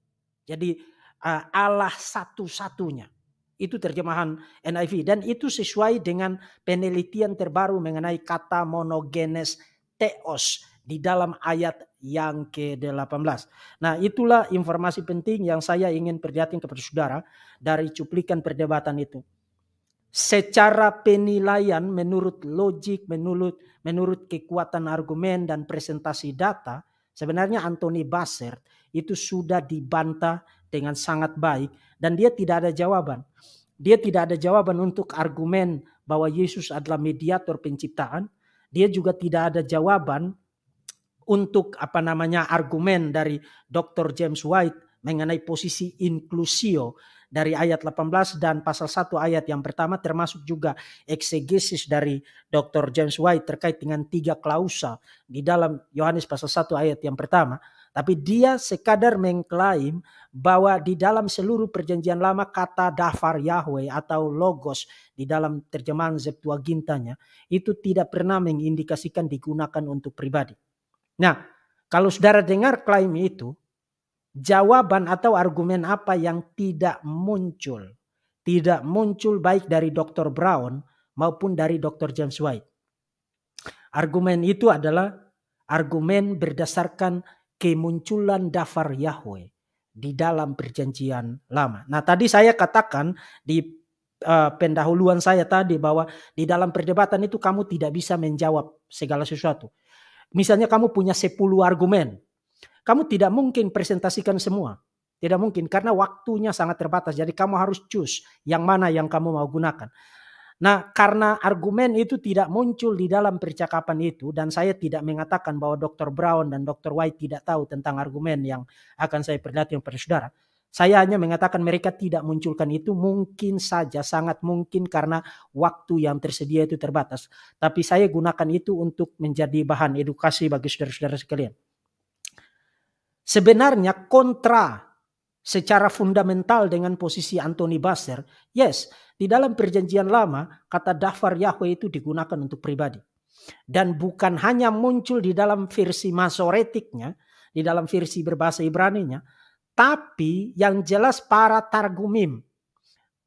Speaker 1: Jadi uh, Allah satu-satunya. Itu terjemahan NIV dan itu sesuai dengan penelitian terbaru mengenai kata monogenes teos di dalam ayat yang ke-18. Nah, itulah informasi penting yang saya ingin perlihatkan kepada saudara dari cuplikan perdebatan itu secara penilaian menurut logik, menurut menurut kekuatan argumen dan presentasi data, sebenarnya Anthony Bassert itu sudah dibantah dengan sangat baik dan dia tidak ada jawaban. Dia tidak ada jawaban untuk argumen bahwa Yesus adalah mediator penciptaan. Dia juga tidak ada jawaban untuk apa namanya argumen dari Dr. James White mengenai posisi inklusio dari ayat 18 dan pasal 1 ayat yang pertama termasuk juga eksegesis dari Dr. James White terkait dengan tiga klausa di dalam Yohanes pasal 1 ayat yang pertama. Tapi dia sekadar mengklaim bahwa di dalam seluruh perjanjian lama kata dafar Yahweh atau logos di dalam terjemahan Septuagintanya itu tidak pernah mengindikasikan digunakan untuk pribadi. Nah, kalau saudara dengar klaim itu, jawaban atau argumen apa yang tidak muncul. Tidak muncul baik dari Dr. Brown maupun dari Dr. James White. Argumen itu adalah argumen berdasarkan kemunculan dafar Yahweh di dalam perjanjian lama. Nah tadi saya katakan di uh, pendahuluan saya tadi bahwa di dalam perdebatan itu kamu tidak bisa menjawab segala sesuatu. Misalnya kamu punya 10 argumen. Kamu tidak mungkin presentasikan semua. Tidak mungkin karena waktunya sangat terbatas. Jadi kamu harus choose yang mana yang kamu mau gunakan. Nah, karena argumen itu tidak muncul di dalam percakapan itu dan saya tidak mengatakan bahwa Dr. Brown dan Dr. White tidak tahu tentang argumen yang akan saya perlihatkan pada saudara. Saya hanya mengatakan mereka tidak munculkan itu mungkin saja sangat mungkin karena waktu yang tersedia itu terbatas. Tapi saya gunakan itu untuk menjadi bahan edukasi bagi saudara-saudara sekalian sebenarnya kontra secara fundamental dengan posisi Anthony Basser. Yes, di dalam perjanjian lama kata dafar Yahweh itu digunakan untuk pribadi. Dan bukan hanya muncul di dalam versi masoretiknya, di dalam versi berbahasa Ibraninya, tapi yang jelas para targumim,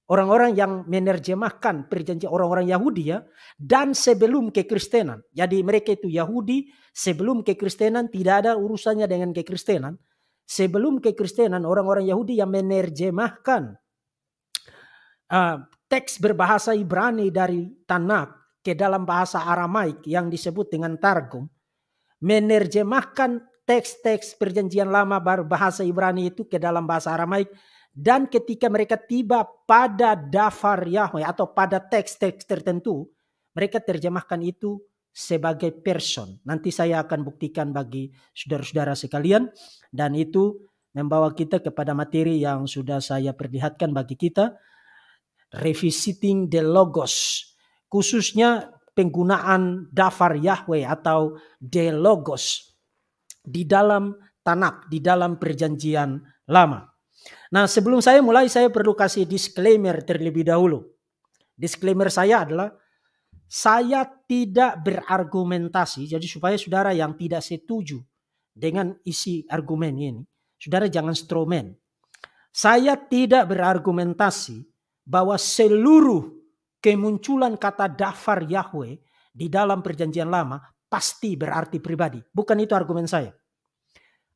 Speaker 1: orang-orang yang menerjemahkan perjanjian orang-orang Yahudi ya dan sebelum kekristenan. Jadi mereka itu Yahudi sebelum kekristenan tidak ada urusannya dengan kekristenan. Sebelum kekristenan orang-orang Yahudi yang menerjemahkan uh, teks berbahasa Ibrani dari Tanakh ke dalam bahasa Aramaik yang disebut dengan Targum menerjemahkan teks-teks perjanjian lama berbahasa Ibrani itu ke dalam bahasa Aramaik dan ketika mereka tiba pada dafar Yahweh atau pada teks-teks tertentu, mereka terjemahkan itu sebagai person. Nanti saya akan buktikan bagi saudara-saudara sekalian. Dan itu membawa kita kepada materi yang sudah saya perlihatkan bagi kita. Revisiting the Logos. Khususnya penggunaan dafar Yahweh atau the Logos. Di dalam Tanak, di dalam perjanjian lama. Nah, sebelum saya mulai, saya perlu kasih disclaimer terlebih dahulu. Disclaimer saya adalah saya tidak berargumentasi. Jadi supaya saudara yang tidak setuju dengan isi argumen ini, saudara jangan stromen Saya tidak berargumentasi bahwa seluruh kemunculan kata dafar Yahweh di dalam perjanjian lama pasti berarti pribadi. Bukan itu argumen saya.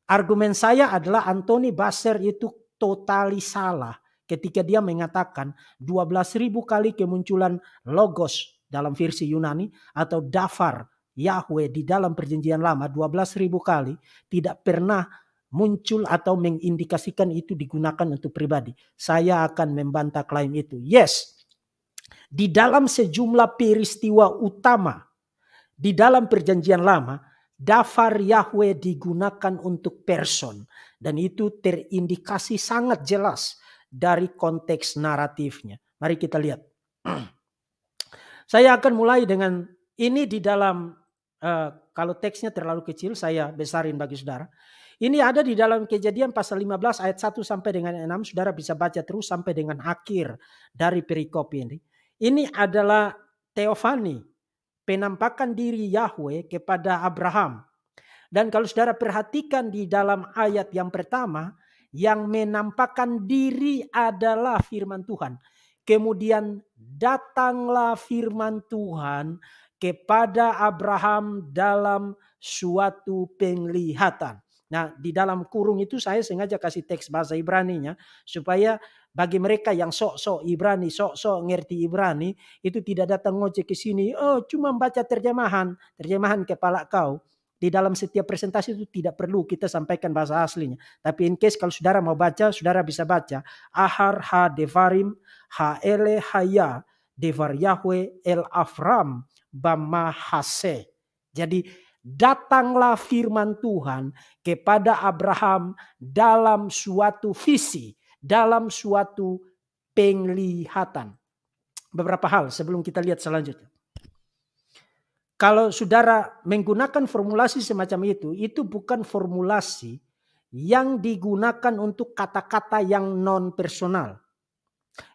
Speaker 1: Argumen saya adalah Anthony Basser itu totali salah ketika dia mengatakan 12.000 kali kemunculan logos dalam versi Yunani atau dafar Yahweh di dalam perjanjian lama 12.000 kali tidak pernah muncul atau mengindikasikan itu digunakan untuk pribadi. Saya akan membantah klaim itu. Yes, di dalam sejumlah peristiwa utama di dalam perjanjian lama Dafar Yahweh digunakan untuk person dan itu terindikasi sangat jelas dari konteks naratifnya. Mari kita lihat. Saya akan mulai dengan ini di dalam eh, kalau teksnya terlalu kecil saya besarin bagi saudara. Ini ada di dalam kejadian pasal 15 ayat 1 sampai dengan 6. Saudara bisa baca terus sampai dengan akhir dari perikop ini. Ini adalah teofani penampakan diri Yahweh kepada Abraham. Dan kalau saudara perhatikan di dalam ayat yang pertama, yang menampakkan diri adalah firman Tuhan. Kemudian datanglah firman Tuhan kepada Abraham dalam suatu penglihatan. Nah, di dalam kurung itu saya sengaja kasih teks bahasa Ibrani-nya supaya bagi mereka yang sok-sok Ibrani, sok-sok ngerti Ibrani, itu tidak datang ngojek ke sini, oh cuma baca terjemahan, terjemahan kepala kau. Di dalam setiap presentasi itu tidak perlu kita sampaikan bahasa aslinya. Tapi in case kalau saudara mau baca, saudara bisa baca. Ahar ha devarim ha ele haya devar Yahweh el afram bama hase. Jadi datanglah firman Tuhan kepada Abraham dalam suatu visi dalam suatu penglihatan. Beberapa hal sebelum kita lihat selanjutnya. Kalau saudara menggunakan formulasi semacam itu, itu bukan formulasi yang digunakan untuk kata-kata yang non personal.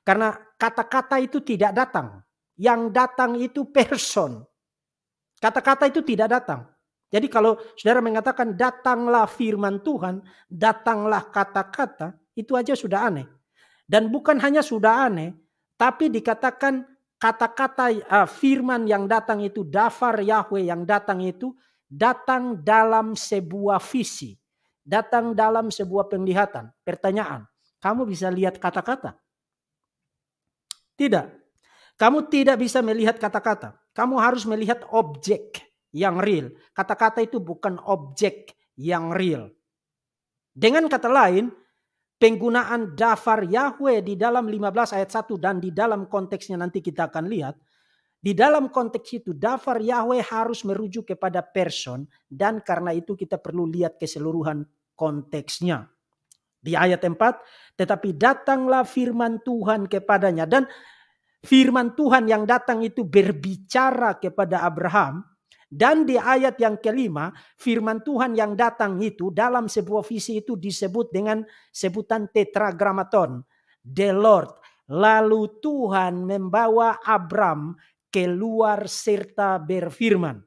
Speaker 1: Karena kata-kata itu tidak datang. Yang datang itu person. Kata-kata itu tidak datang. Jadi kalau saudara mengatakan datanglah firman Tuhan, datanglah kata-kata, itu aja sudah aneh. Dan bukan hanya sudah aneh, tapi dikatakan kata-kata uh, firman yang datang itu, dafar Yahweh yang datang itu, datang dalam sebuah visi. Datang dalam sebuah penglihatan. Pertanyaan, kamu bisa lihat kata-kata? Tidak. Kamu tidak bisa melihat kata-kata. Kamu harus melihat objek yang real. Kata-kata itu bukan objek yang real. Dengan kata lain, penggunaan dafar Yahweh di dalam 15 ayat 1 dan di dalam konteksnya nanti kita akan lihat. Di dalam konteks itu dafar Yahweh harus merujuk kepada person dan karena itu kita perlu lihat keseluruhan konteksnya. Di ayat 4, tetapi datanglah firman Tuhan kepadanya dan firman Tuhan yang datang itu berbicara kepada Abraham dan di ayat yang kelima, firman Tuhan yang datang itu dalam sebuah visi itu disebut dengan sebutan tetragramaton. The Lord. Lalu Tuhan membawa Abram keluar serta berfirman.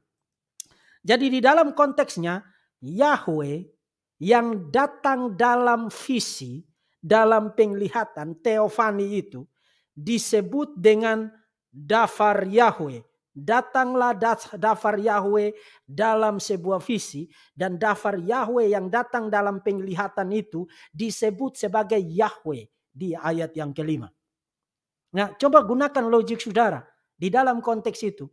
Speaker 1: Jadi di dalam konteksnya, Yahweh yang datang dalam visi, dalam penglihatan, teofani itu disebut dengan dafar Yahweh Datanglah dafar Yahweh dalam sebuah visi dan dafar Yahweh yang datang dalam penglihatan itu disebut sebagai Yahweh di ayat yang kelima. Nah, coba gunakan logik saudara di dalam konteks itu.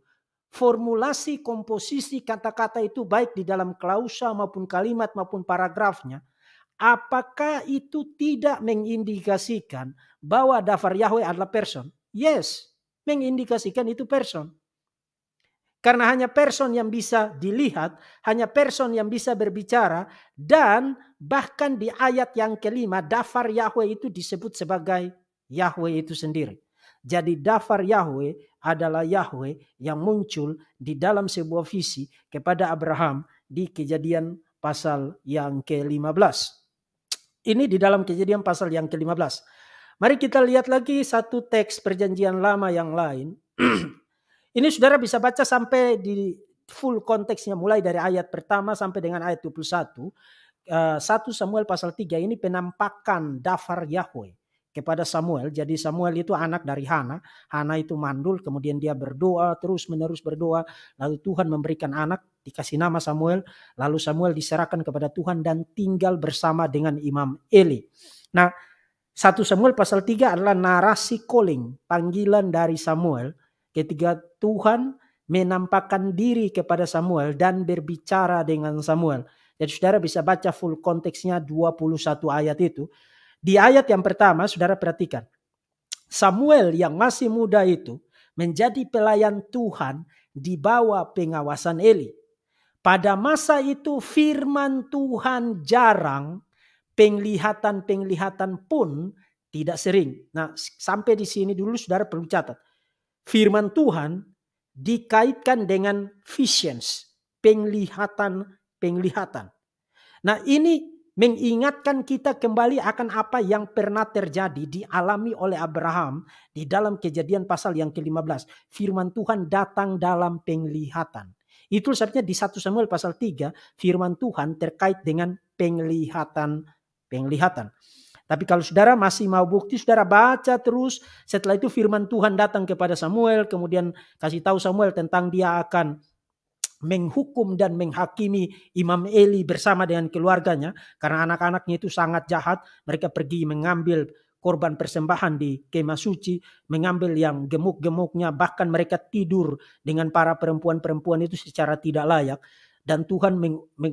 Speaker 1: Formulasi komposisi kata-kata itu baik di dalam klausa maupun kalimat maupun paragrafnya apakah itu tidak mengindikasikan bahwa dafar Yahweh adalah person? Yes, mengindikasikan itu person. Karena hanya person yang bisa dilihat, hanya person yang bisa berbicara, dan bahkan di ayat yang kelima, dafar Yahweh itu disebut sebagai Yahweh itu sendiri. Jadi dafar Yahweh adalah Yahweh yang muncul di dalam sebuah visi kepada Abraham di kejadian pasal yang ke-15. Ini di dalam kejadian pasal yang ke-15. Mari kita lihat lagi satu teks perjanjian lama yang lain Ini saudara bisa baca sampai di full konteksnya mulai dari ayat pertama sampai dengan ayat 21. 1 eh, Samuel pasal 3 ini penampakan dafar Yahweh kepada Samuel. Jadi Samuel itu anak dari Hana. Hana itu mandul, kemudian dia berdoa, terus menerus berdoa. Lalu Tuhan memberikan anak, dikasih nama Samuel. Lalu Samuel diserahkan kepada Tuhan dan tinggal bersama dengan Imam Eli. Nah, 1 Samuel pasal 3 adalah narasi calling, panggilan dari Samuel ketika Tuhan menampakkan diri kepada Samuel dan berbicara dengan Samuel. Jadi saudara bisa baca full konteksnya 21 ayat itu. Di ayat yang pertama saudara perhatikan. Samuel yang masih muda itu menjadi pelayan Tuhan di bawah pengawasan Eli. Pada masa itu firman Tuhan jarang, penglihatan-penglihatan pun tidak sering. Nah, sampai di sini dulu saudara perlu catat firman Tuhan dikaitkan dengan visions, penglihatan-penglihatan. Nah ini mengingatkan kita kembali akan apa yang pernah terjadi dialami oleh Abraham di dalam kejadian pasal yang ke-15. Firman Tuhan datang dalam penglihatan. Itu sebabnya di 1 Samuel pasal 3 firman Tuhan terkait dengan penglihatan penglihatan. Tapi kalau saudara masih mau bukti, saudara baca terus. Setelah itu firman Tuhan datang kepada Samuel, kemudian kasih tahu Samuel tentang dia akan menghukum dan menghakimi Imam Eli bersama dengan keluarganya. Karena anak-anaknya itu sangat jahat, mereka pergi mengambil korban persembahan di kemah suci, mengambil yang gemuk-gemuknya, bahkan mereka tidur dengan para perempuan-perempuan itu secara tidak layak dan Tuhan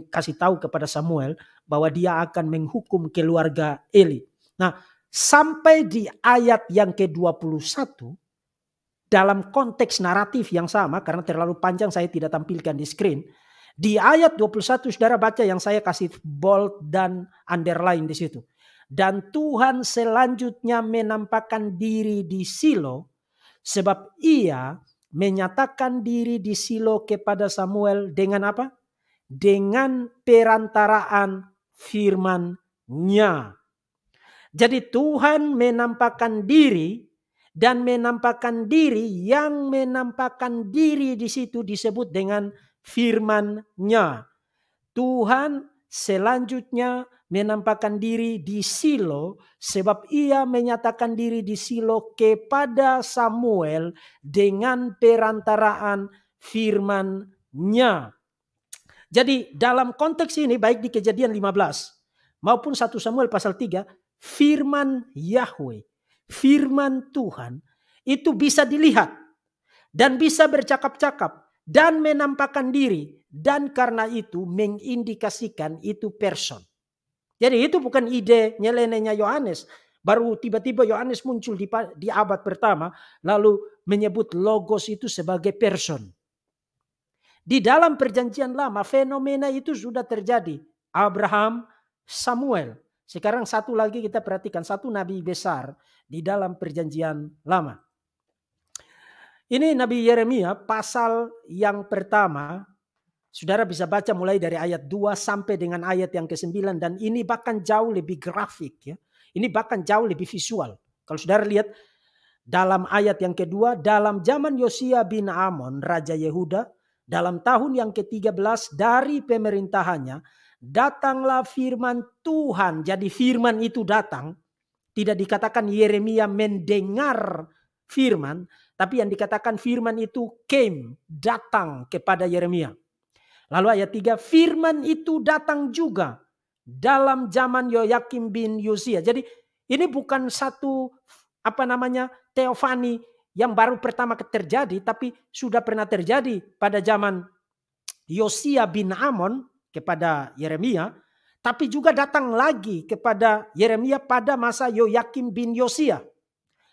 Speaker 1: kasih tahu kepada Samuel bahwa dia akan menghukum keluarga Eli. Nah, sampai di ayat yang ke-21 dalam konteks naratif yang sama karena terlalu panjang saya tidak tampilkan di screen. Di ayat 21 Saudara baca yang saya kasih bold dan underline di situ. Dan Tuhan selanjutnya menampakkan diri di Silo sebab ia menyatakan diri di Silo kepada Samuel dengan apa? dengan perantaraan firman-Nya. Jadi Tuhan menampakkan diri dan menampakkan diri yang menampakkan diri di situ disebut dengan firman-Nya. Tuhan selanjutnya menampakkan diri di Silo sebab ia menyatakan diri di Silo kepada Samuel dengan perantaraan firman-Nya. Jadi dalam konteks ini baik di kejadian 15 maupun 1 Samuel pasal 3 firman Yahweh, firman Tuhan itu bisa dilihat dan bisa bercakap-cakap dan menampakkan diri dan karena itu mengindikasikan itu person. Jadi itu bukan ide nyelenehnya Yohanes. Baru tiba-tiba Yohanes muncul di, di abad pertama lalu menyebut logos itu sebagai person. Di dalam perjanjian lama fenomena itu sudah terjadi. Abraham, Samuel. Sekarang satu lagi kita perhatikan. Satu nabi besar di dalam perjanjian lama. Ini Nabi Yeremia pasal yang pertama. Saudara bisa baca mulai dari ayat 2 sampai dengan ayat yang ke-9. Dan ini bahkan jauh lebih grafik. ya. Ini bahkan jauh lebih visual. Kalau saudara lihat dalam ayat yang kedua, dalam zaman Yosia bin Amon, Raja Yehuda, dalam tahun yang ke-13 dari pemerintahannya, datanglah firman Tuhan. Jadi firman itu datang. Tidak dikatakan Yeremia mendengar firman, tapi yang dikatakan firman itu came, datang kepada Yeremia. Lalu ayat 3, firman itu datang juga dalam zaman Yoyakim bin Yosia. Jadi ini bukan satu apa namanya teofani yang baru pertama terjadi tapi sudah pernah terjadi pada zaman Yosia bin Amon kepada Yeremia tapi juga datang lagi kepada Yeremia pada masa Yoyakim bin Yosia.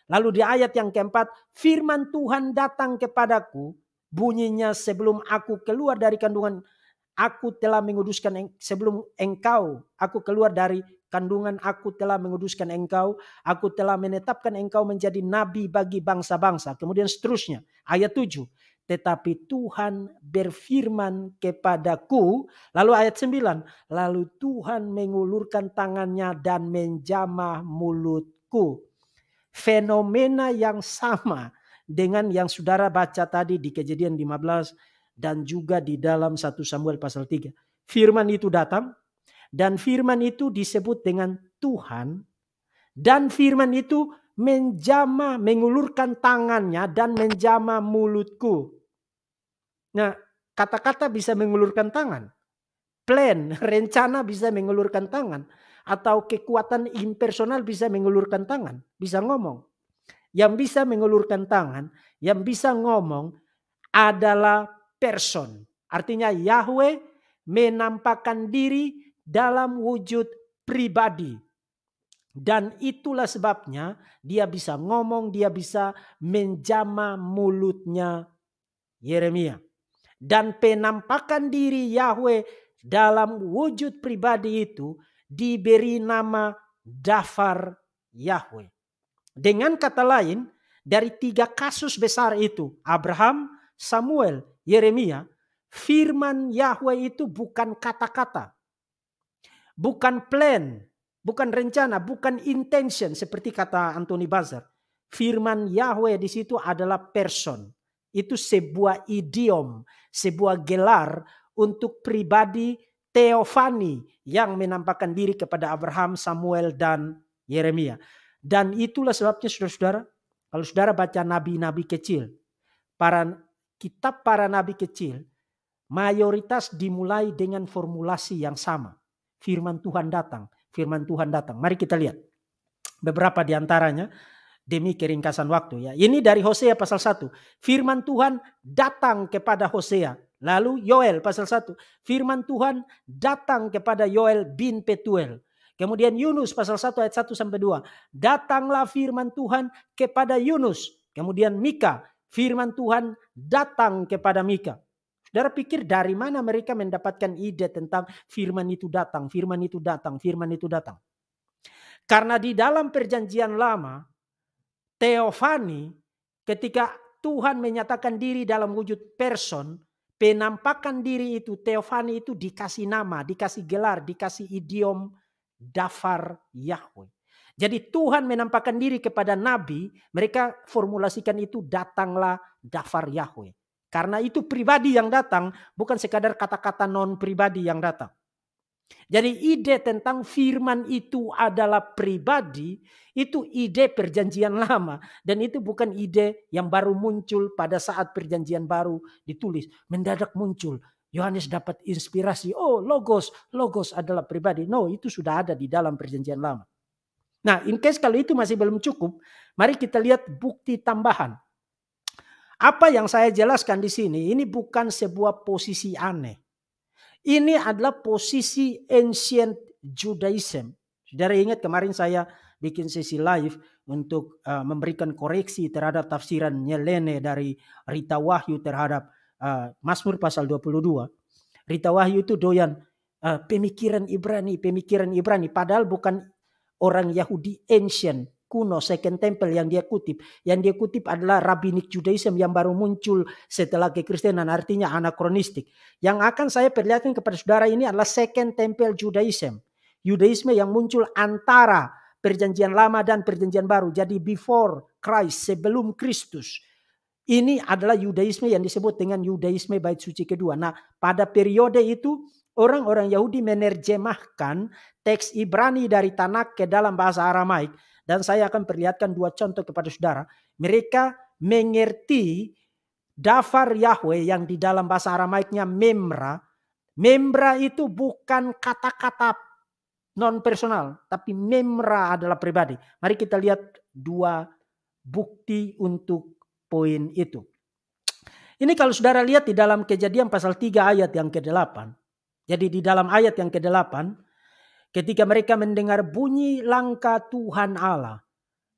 Speaker 1: Lalu di ayat yang keempat, firman Tuhan datang kepadaku, bunyinya sebelum aku keluar dari kandungan Aku telah menguduskan sebelum engkau. Aku keluar dari kandungan. Aku telah menguduskan engkau. Aku telah menetapkan engkau menjadi nabi bagi bangsa-bangsa. Kemudian seterusnya. Ayat 7. Tetapi Tuhan berfirman kepadaku. Lalu ayat 9. Lalu Tuhan mengulurkan tangannya dan menjamah mulutku. Fenomena yang sama dengan yang saudara baca tadi di kejadian 15 dan juga di dalam satu Samuel pasal 3. Firman itu datang dan firman itu disebut dengan Tuhan dan firman itu menjama mengulurkan tangannya dan menjama mulutku. Nah, kata-kata bisa mengulurkan tangan. Plan, rencana bisa mengulurkan tangan atau kekuatan impersonal bisa mengulurkan tangan, bisa ngomong. Yang bisa mengulurkan tangan, yang bisa ngomong adalah person. Artinya Yahweh menampakkan diri dalam wujud pribadi. Dan itulah sebabnya dia bisa ngomong, dia bisa menjama mulutnya Yeremia. Dan penampakan diri Yahweh dalam wujud pribadi itu diberi nama Dafar Yahweh. Dengan kata lain, dari tiga kasus besar itu, Abraham, Samuel, Yeremia, firman Yahweh itu bukan kata-kata. Bukan plan, bukan rencana, bukan intention seperti kata Anthony Bazar. Firman Yahweh di situ adalah person. Itu sebuah idiom, sebuah gelar untuk pribadi teofani yang menampakkan diri kepada Abraham, Samuel, dan Yeremia. Dan itulah sebabnya saudara-saudara, kalau saudara baca nabi-nabi kecil, para kitab para nabi kecil mayoritas dimulai dengan formulasi yang sama. Firman Tuhan datang, firman Tuhan datang. Mari kita lihat beberapa di antaranya demi keringkasan waktu ya. Ini dari Hosea pasal 1. Firman Tuhan datang kepada Hosea. Lalu Yoel pasal 1. Firman Tuhan datang kepada Yoel bin Petuel. Kemudian Yunus pasal 1 ayat 1 sampai 2. Datanglah firman Tuhan kepada Yunus. Kemudian Mika, firman Tuhan datang kepada Mika. Saudara pikir dari mana mereka mendapatkan ide tentang firman itu datang, firman itu datang, firman itu datang. Karena di dalam perjanjian lama, Teofani ketika Tuhan menyatakan diri dalam wujud person, penampakan diri itu, Teofani itu dikasih nama, dikasih gelar, dikasih idiom dafar Yahweh. Jadi Tuhan menampakkan diri kepada nabi, mereka formulasikan itu datanglah dafar Yahweh. Karena itu pribadi yang datang, bukan sekadar kata-kata non pribadi yang datang. Jadi ide tentang firman itu adalah pribadi, itu ide perjanjian lama. Dan itu bukan ide yang baru muncul pada saat perjanjian baru ditulis. Mendadak muncul, Yohanes dapat inspirasi, oh logos, logos adalah pribadi. No, itu sudah ada di dalam perjanjian lama. Nah, in case kalau itu masih belum cukup, mari kita lihat bukti tambahan. Apa yang saya jelaskan di sini ini bukan sebuah posisi aneh. Ini adalah posisi ancient Judaism. Saudara ingat kemarin saya bikin sesi live untuk eh, memberikan koreksi terhadap tafsiran Nyelene dari Rita Wahyu terhadap uh, Mazmur pasal 22. Rita Wahyu itu doyan eh, pemikiran Ibrani, pemikiran Ibrani padahal bukan orang Yahudi ancient kuno Second Temple yang dia kutip. Yang dia kutip adalah Rabbinic Judaism yang baru muncul setelah kekristenan artinya anakronistik. Yang akan saya perlihatkan kepada saudara ini adalah Second Temple Judaism. Judaisme yang muncul antara perjanjian lama dan perjanjian baru. Jadi before Christ, sebelum Kristus. Ini adalah Yudaisme yang disebut dengan Yudaisme bait suci kedua. Nah, pada periode itu orang-orang Yahudi menerjemahkan teks Ibrani dari Tanak ke dalam bahasa Aramaik dan saya akan perlihatkan dua contoh kepada saudara. Mereka mengerti dafar Yahweh yang di dalam bahasa Aramaiknya memra. Memra itu bukan kata-kata non personal, tapi memra adalah pribadi. Mari kita lihat dua bukti untuk poin itu. Ini kalau saudara lihat di dalam kejadian pasal 3 ayat yang ke-8. Jadi di dalam ayat yang ke-8, ketika mereka mendengar bunyi langkah Tuhan Allah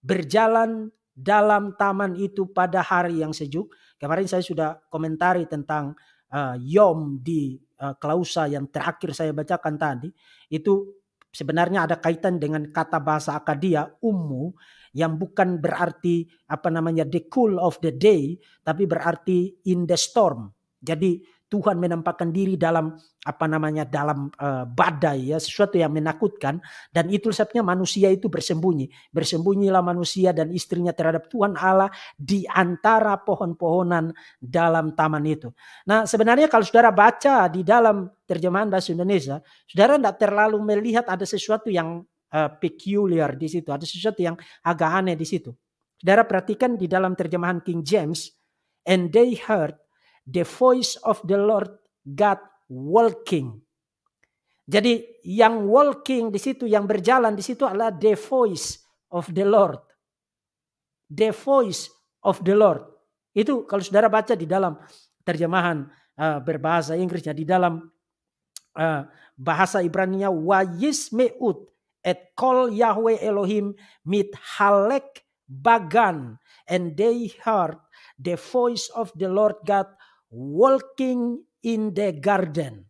Speaker 1: berjalan dalam taman itu pada hari yang sejuk. Kemarin saya sudah komentari tentang uh, Yom di uh, klausa yang terakhir saya bacakan tadi. Itu sebenarnya ada kaitan dengan kata bahasa Akadia, ummu, yang bukan berarti apa namanya the cool of the day, tapi berarti in the storm. Jadi Tuhan menampakkan diri dalam apa namanya dalam uh, badai ya sesuatu yang menakutkan dan itu sebabnya manusia itu bersembunyi bersembunyilah manusia dan istrinya terhadap Tuhan Allah di antara pohon-pohonan dalam taman itu. Nah sebenarnya kalau saudara baca di dalam terjemahan bahasa Indonesia saudara tidak terlalu melihat ada sesuatu yang uh, peculiar di situ ada sesuatu yang agak aneh di situ. Saudara perhatikan di dalam terjemahan King James and they heard the voice of the Lord God walking. Jadi yang walking di situ, yang berjalan di situ adalah the voice of the Lord. The voice of the Lord. Itu kalau saudara baca di dalam terjemahan uh, berbahasa Inggrisnya, di dalam uh, bahasa Ibraninya, wa me'ut et kol Yahweh Elohim mit halek bagan and they heard the voice of the Lord God walking in the garden.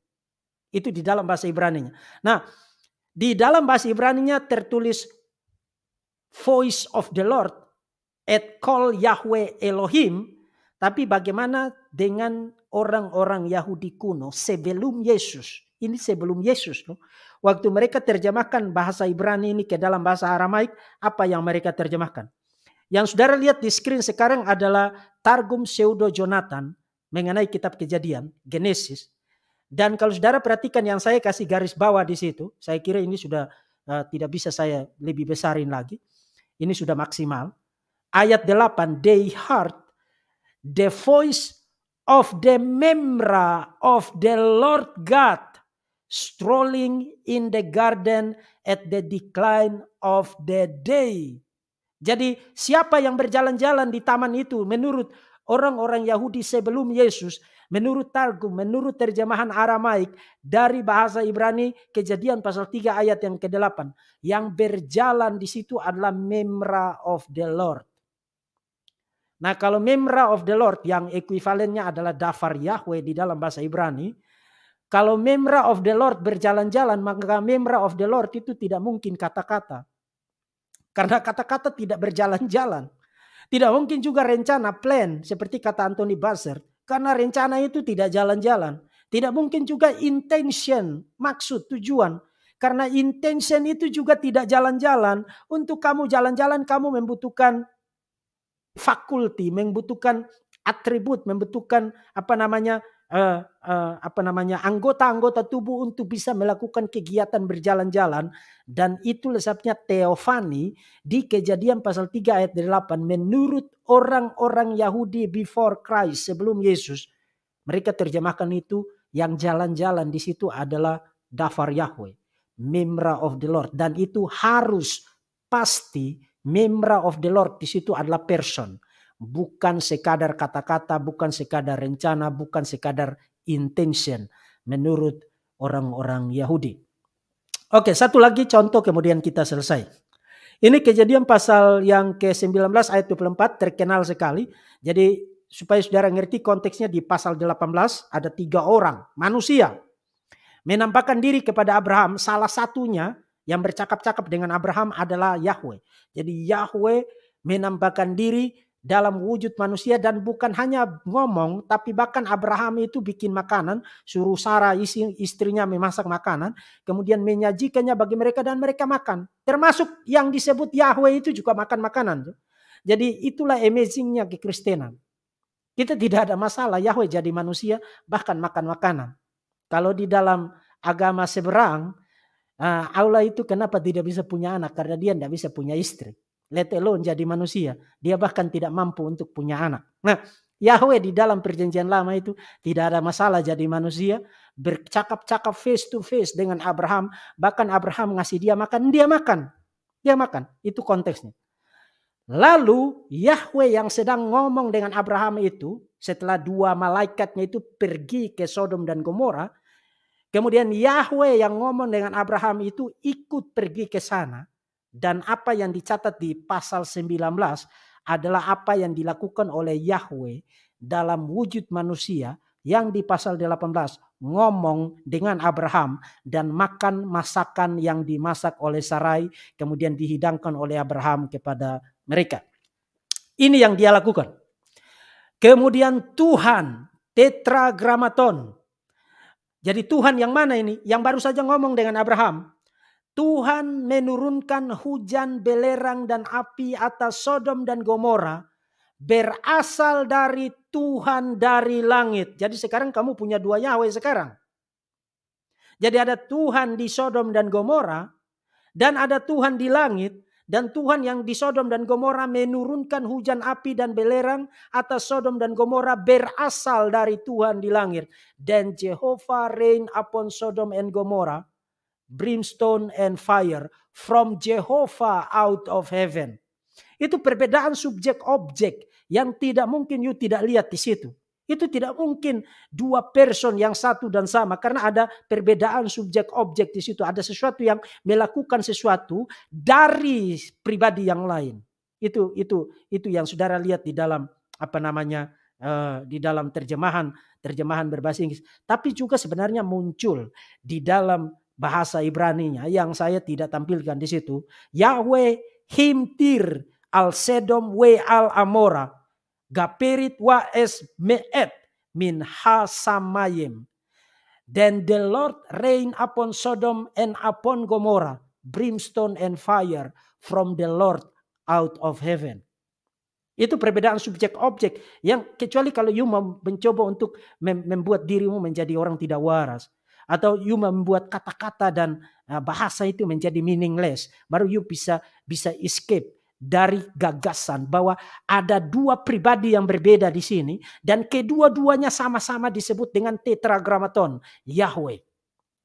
Speaker 1: Itu di dalam bahasa Ibraninya. Nah, di dalam bahasa Ibrani nya tertulis voice of the Lord at call Yahweh Elohim. Tapi bagaimana dengan orang-orang Yahudi kuno sebelum Yesus? Ini sebelum Yesus loh. Waktu mereka terjemahkan bahasa Ibrani ini ke dalam bahasa Aramaik, apa yang mereka terjemahkan? Yang saudara lihat di screen sekarang adalah Targum Pseudo Jonathan mengenai kitab kejadian, Genesis. Dan kalau saudara perhatikan yang saya kasih garis bawah di situ, saya kira ini sudah uh, tidak bisa saya lebih besarin lagi. Ini sudah maksimal. Ayat 8, they heard the voice of the memra of the Lord God strolling in the garden at the decline of the day. Jadi siapa yang berjalan-jalan di taman itu menurut orang-orang Yahudi sebelum Yesus menurut Targum, menurut terjemahan Aramaik dari bahasa Ibrani kejadian pasal 3 ayat yang ke-8. Yang berjalan di situ adalah Memra of the Lord. Nah kalau Memra of the Lord yang ekuivalennya adalah Dafar Yahweh di dalam bahasa Ibrani. Kalau Memra of the Lord berjalan-jalan maka Memra of the Lord itu tidak mungkin kata-kata. Karena kata-kata tidak berjalan-jalan. Tidak mungkin juga rencana plan seperti kata Anthony Buzzard karena rencana itu tidak jalan-jalan. Tidak mungkin juga intention, maksud, tujuan. Karena intention itu juga tidak jalan-jalan. Untuk kamu jalan-jalan kamu membutuhkan fakulti, membutuhkan atribut, membutuhkan apa namanya uh, uh, apa namanya anggota-anggota tubuh untuk bisa melakukan kegiatan berjalan-jalan dan itu lesapnya Teofani di kejadian pasal 3 ayat 8 menurut orang-orang Yahudi before Christ sebelum Yesus mereka terjemahkan itu yang jalan-jalan di situ adalah dafar Yahweh Memra of the Lord dan itu harus pasti Memra of the Lord di situ adalah person bukan sekadar kata-kata, bukan sekadar rencana, bukan sekadar intention menurut orang-orang Yahudi. Oke, satu lagi contoh kemudian kita selesai. Ini kejadian pasal yang ke-19 ayat 24 terkenal sekali. Jadi supaya saudara ngerti konteksnya di pasal 18 ada tiga orang manusia menampakkan diri kepada Abraham. Salah satunya yang bercakap-cakap dengan Abraham adalah Yahweh. Jadi Yahweh menampakkan diri dalam wujud manusia dan bukan hanya ngomong tapi bahkan Abraham itu bikin makanan suruh Sarah istrinya memasak makanan kemudian menyajikannya bagi mereka dan mereka makan termasuk yang disebut Yahweh itu juga makan makanan jadi itulah amazingnya kekristenan kita tidak ada masalah Yahweh jadi manusia bahkan makan makanan kalau di dalam agama seberang ah, Allah itu kenapa tidak bisa punya anak karena dia tidak bisa punya istri Let alone jadi manusia. Dia bahkan tidak mampu untuk punya anak. Nah, Yahweh di dalam perjanjian lama itu tidak ada masalah jadi manusia. Bercakap-cakap face to face dengan Abraham. Bahkan Abraham ngasih dia makan, dia makan. Dia makan. Itu konteksnya. Lalu Yahweh yang sedang ngomong dengan Abraham itu setelah dua malaikatnya itu pergi ke Sodom dan Gomora. Kemudian Yahweh yang ngomong dengan Abraham itu ikut pergi ke sana. Dan apa yang dicatat di pasal 19 adalah apa yang dilakukan oleh Yahweh dalam wujud manusia yang di pasal 18 ngomong dengan Abraham dan makan masakan yang dimasak oleh Sarai kemudian dihidangkan oleh Abraham kepada mereka. Ini yang dia lakukan. Kemudian Tuhan tetragramaton. Jadi Tuhan yang mana ini? Yang baru saja ngomong dengan Abraham. Tuhan menurunkan hujan belerang dan api atas Sodom dan Gomora berasal dari Tuhan dari langit. Jadi sekarang kamu punya dua Yahweh sekarang. Jadi ada Tuhan di Sodom dan Gomora dan ada Tuhan di langit dan Tuhan yang di Sodom dan Gomora menurunkan hujan api dan belerang atas Sodom dan Gomora berasal dari Tuhan di langit. Dan Jehovah rain upon Sodom and Gomorrah brimstone and fire from Jehovah out of heaven. Itu perbedaan subjek objek yang tidak mungkin you tidak lihat di situ. Itu tidak mungkin dua person yang satu dan sama karena ada perbedaan subjek objek di situ. Ada sesuatu yang melakukan sesuatu dari pribadi yang lain. Itu itu itu yang saudara lihat di dalam apa namanya eh, di dalam terjemahan terjemahan berbahasa Inggris. Tapi juga sebenarnya muncul di dalam bahasa Ibraninya yang saya tidak tampilkan di situ. Yahweh himtir al sedom we al amora gaperit wa es meet min samayim. Then the Lord rain upon Sodom and upon Gomorrah brimstone and fire from the Lord out of heaven. Itu perbedaan subjek objek yang kecuali kalau you mencoba untuk membuat dirimu menjadi orang tidak waras atau you membuat kata-kata dan eh, bahasa itu menjadi meaningless baru you bisa bisa escape dari gagasan bahwa ada dua pribadi yang berbeda di sini dan kedua-duanya sama-sama disebut dengan tetragrammaton Yahweh.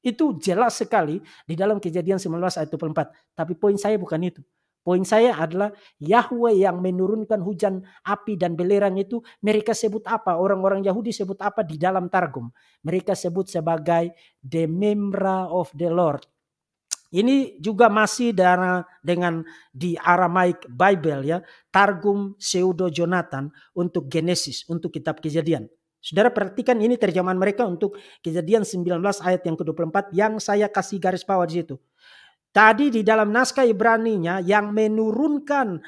Speaker 1: Itu jelas sekali di dalam kejadian 19 ayat 24. Tapi poin saya bukan itu. Poin saya adalah Yahweh yang menurunkan hujan api dan belerang itu mereka sebut apa? Orang-orang Yahudi sebut apa di dalam Targum? Mereka sebut sebagai the memra of the Lord. Ini juga masih dengan, dengan di Aramaic Bible ya, Targum Pseudo Jonathan untuk Genesis, untuk kitab Kejadian. Saudara perhatikan ini terjemahan mereka untuk Kejadian 19 ayat yang ke-24 yang saya kasih garis bawah di situ. Tadi di dalam naskah Ibraninya yang menurunkan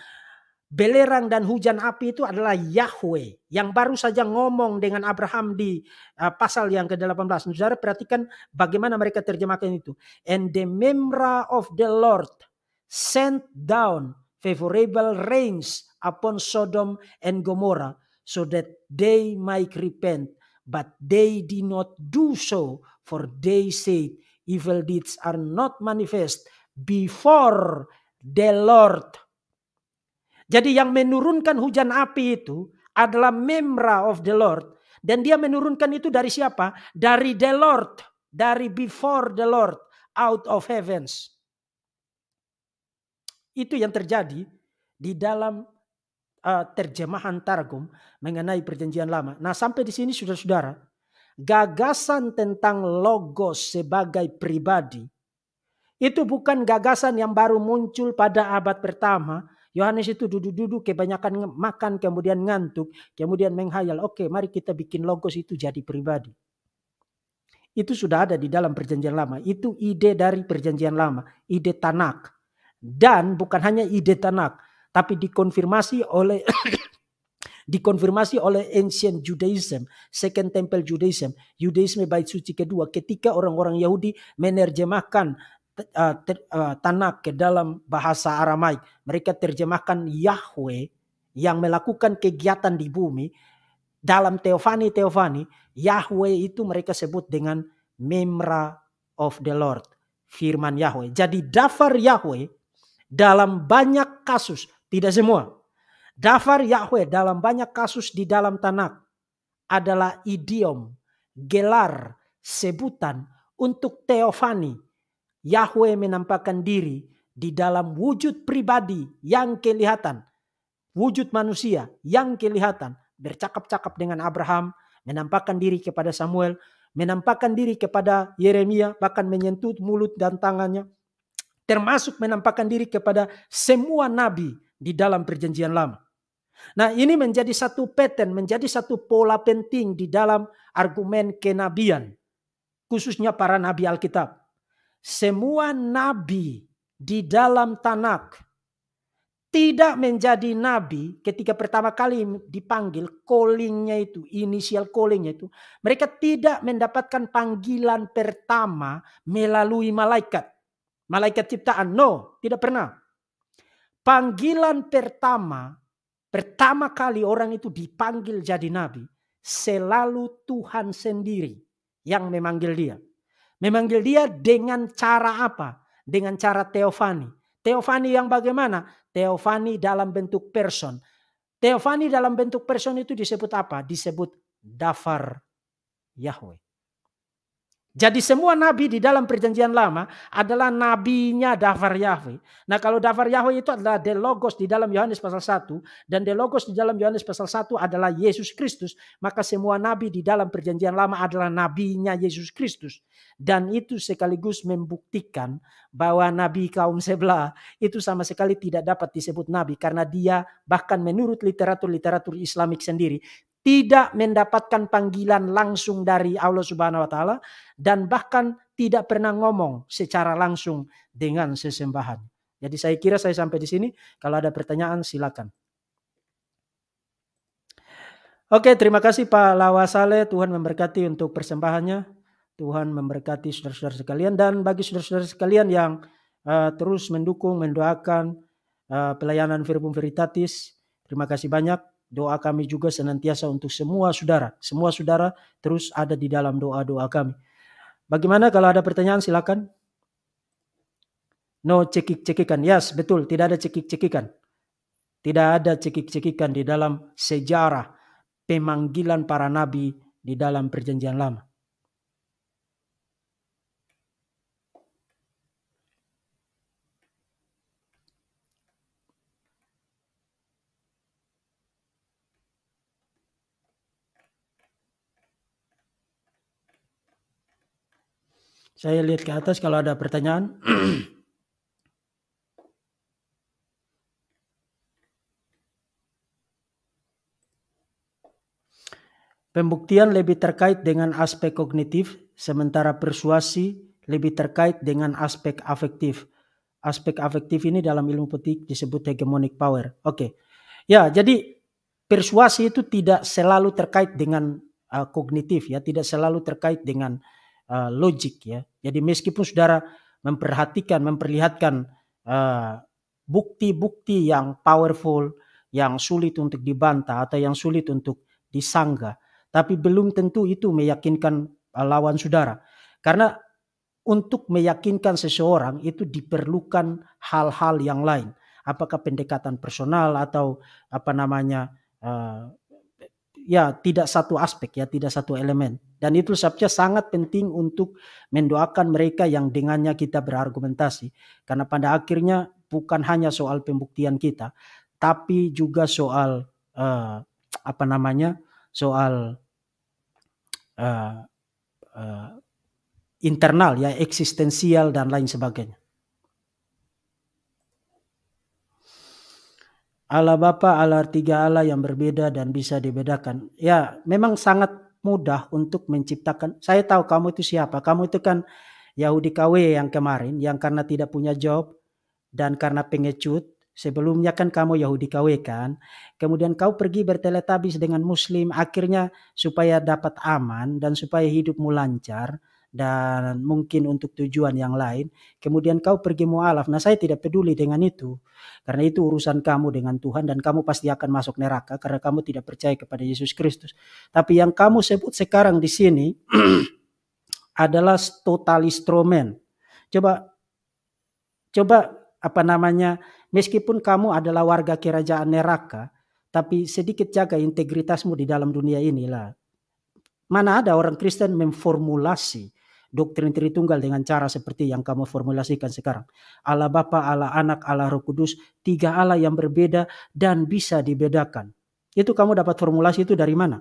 Speaker 1: belerang dan hujan api itu adalah Yahweh yang baru saja ngomong dengan Abraham di eh, pasal yang ke-18. Saudara perhatikan bagaimana mereka terjemahkan itu. And the memra of the Lord sent down favorable rains upon Sodom and Gomorrah so that they might repent. But they did not do so for they said evil deeds are not manifest before the Lord. Jadi yang menurunkan hujan api itu adalah memra of the Lord. Dan dia menurunkan itu dari siapa? Dari the Lord. Dari before the Lord. Out of heavens. Itu yang terjadi di dalam uh, terjemahan Targum mengenai perjanjian lama. Nah sampai di sini sudah saudara gagasan tentang logos sebagai pribadi itu bukan gagasan yang baru muncul pada abad pertama. Yohanes itu duduk-duduk kebanyakan makan kemudian ngantuk, kemudian menghayal, oke mari kita bikin logos itu jadi pribadi. Itu sudah ada di dalam perjanjian lama. Itu ide dari perjanjian lama, ide Tanak. Dan bukan hanya ide Tanak, tapi dikonfirmasi oleh dikonfirmasi oleh ancient Judaism, second temple Judaism, Judaisme bait suci kedua ketika orang-orang Yahudi menerjemahkan uh, uh ke dalam bahasa Aramaik. Mereka terjemahkan Yahweh yang melakukan kegiatan di bumi dalam Teofani Teofani Yahweh itu mereka sebut dengan Memra of the Lord, firman Yahweh. Jadi dafar Yahweh dalam banyak kasus, tidak semua, Dafar Yahweh dalam banyak kasus di dalam Tanak adalah idiom, gelar, sebutan untuk teofani. Yahweh menampakkan diri di dalam wujud pribadi yang kelihatan, wujud manusia yang kelihatan, bercakap-cakap dengan Abraham, menampakkan diri kepada Samuel, menampakkan diri kepada Yeremia, bahkan menyentuh mulut dan tangannya, termasuk menampakkan diri kepada semua nabi di dalam perjanjian lama. Nah ini menjadi satu pattern, menjadi satu pola penting di dalam argumen kenabian. Khususnya para nabi Alkitab. Semua nabi di dalam Tanak tidak menjadi nabi ketika pertama kali dipanggil callingnya itu, inisial callingnya itu. Mereka tidak mendapatkan panggilan pertama melalui malaikat. Malaikat ciptaan, no, tidak pernah. Panggilan pertama pertama kali orang itu dipanggil jadi nabi, selalu Tuhan sendiri yang memanggil dia. Memanggil dia dengan cara apa? Dengan cara teofani. Teofani yang bagaimana? Teofani dalam bentuk person. Teofani dalam bentuk person itu disebut apa? Disebut dafar Yahweh. Jadi semua nabi di dalam perjanjian lama adalah nabinya Davar Yahweh. Nah kalau Davar Yahweh itu adalah the logos di dalam Yohanes pasal 1. Dan the logos di dalam Yohanes pasal 1 adalah Yesus Kristus. Maka semua nabi di dalam perjanjian lama adalah nabinya Yesus Kristus. Dan itu sekaligus membuktikan bahwa nabi kaum sebelah itu sama sekali tidak dapat disebut nabi. Karena dia bahkan menurut literatur-literatur islamik sendiri tidak mendapatkan panggilan langsung dari Allah Subhanahu wa taala dan bahkan tidak pernah ngomong secara langsung dengan sesembahan. Jadi saya kira saya sampai di sini. Kalau ada pertanyaan silakan. Oke, terima kasih Pak Lawasale. Tuhan memberkati untuk persembahannya. Tuhan memberkati saudara-saudara sekalian dan bagi saudara-saudara sekalian yang uh, terus mendukung, mendoakan uh, pelayanan Verbum Veritatis. Terima kasih banyak. Doa kami juga senantiasa untuk semua saudara. Semua saudara terus ada di dalam doa-doa kami. Bagaimana kalau ada pertanyaan silakan. No cekik-cekikan. Yes, betul. Tidak ada cekik-cekikan. Tidak ada cekik-cekikan di dalam sejarah pemanggilan para nabi di dalam perjanjian lama. Saya lihat ke atas kalau ada pertanyaan. Pembuktian lebih terkait dengan aspek kognitif, sementara persuasi lebih terkait dengan aspek afektif. Aspek afektif ini dalam ilmu petik disebut hegemonic power. Oke. Okay. Ya, jadi persuasi itu tidak selalu terkait dengan uh, kognitif ya, tidak selalu terkait dengan uh, logik ya. Jadi meskipun saudara memperhatikan, memperlihatkan eh, bukti-bukti uh, yang powerful, yang sulit untuk dibantah atau yang sulit untuk disanggah, tapi belum tentu itu meyakinkan uh, lawan saudara. Karena untuk meyakinkan seseorang itu diperlukan hal-hal yang lain. Apakah pendekatan personal atau apa namanya uh, ya tidak satu aspek ya tidak satu elemen dan itu sebabnya sangat penting untuk mendoakan mereka yang dengannya kita berargumentasi karena pada akhirnya bukan hanya soal pembuktian kita tapi juga soal uh, apa namanya soal uh, uh, internal ya eksistensial dan lain sebagainya Allah Bapa, Allah tiga Allah yang berbeda dan bisa dibedakan. Ya, memang sangat mudah untuk menciptakan. Saya tahu kamu itu siapa. Kamu itu kan Yahudi KW yang kemarin, yang karena tidak punya job dan karena pengecut. Sebelumnya kan kamu Yahudi KW kan. Kemudian kau pergi berteletabis dengan Muslim. Akhirnya supaya dapat aman dan supaya hidupmu lancar dan mungkin untuk tujuan yang lain. Kemudian kau pergi mualaf. Nah saya tidak peduli dengan itu. Karena itu urusan kamu dengan Tuhan dan kamu pasti akan masuk neraka karena kamu tidak percaya kepada Yesus Kristus. Tapi yang kamu sebut sekarang di sini adalah total instrumen. Coba coba apa namanya meskipun kamu adalah warga kerajaan neraka tapi sedikit jaga integritasmu di dalam dunia inilah mana ada orang Kristen memformulasi doktrin Tritunggal dengan cara seperti yang kamu formulasikan sekarang. Allah Bapa, Allah Anak, Allah Roh Kudus, tiga Allah yang berbeda dan bisa dibedakan. Itu kamu dapat formulasi itu dari mana?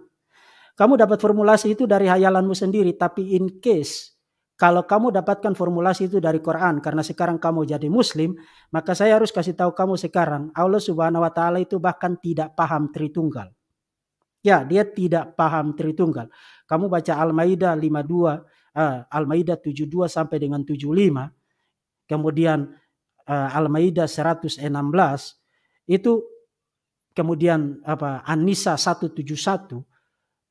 Speaker 1: Kamu dapat formulasi itu dari hayalanmu sendiri, tapi in case kalau kamu dapatkan formulasi itu dari Quran karena sekarang kamu jadi muslim, maka saya harus kasih tahu kamu sekarang Allah Subhanahu wa taala itu bahkan tidak paham Tritunggal. Ya, dia tidak paham Tritunggal. Kamu baca Al-Maidah 52 uh, Al-Maidah 72 sampai dengan 75, kemudian uh, Al-Maidah 116 itu kemudian apa An-Nisa 171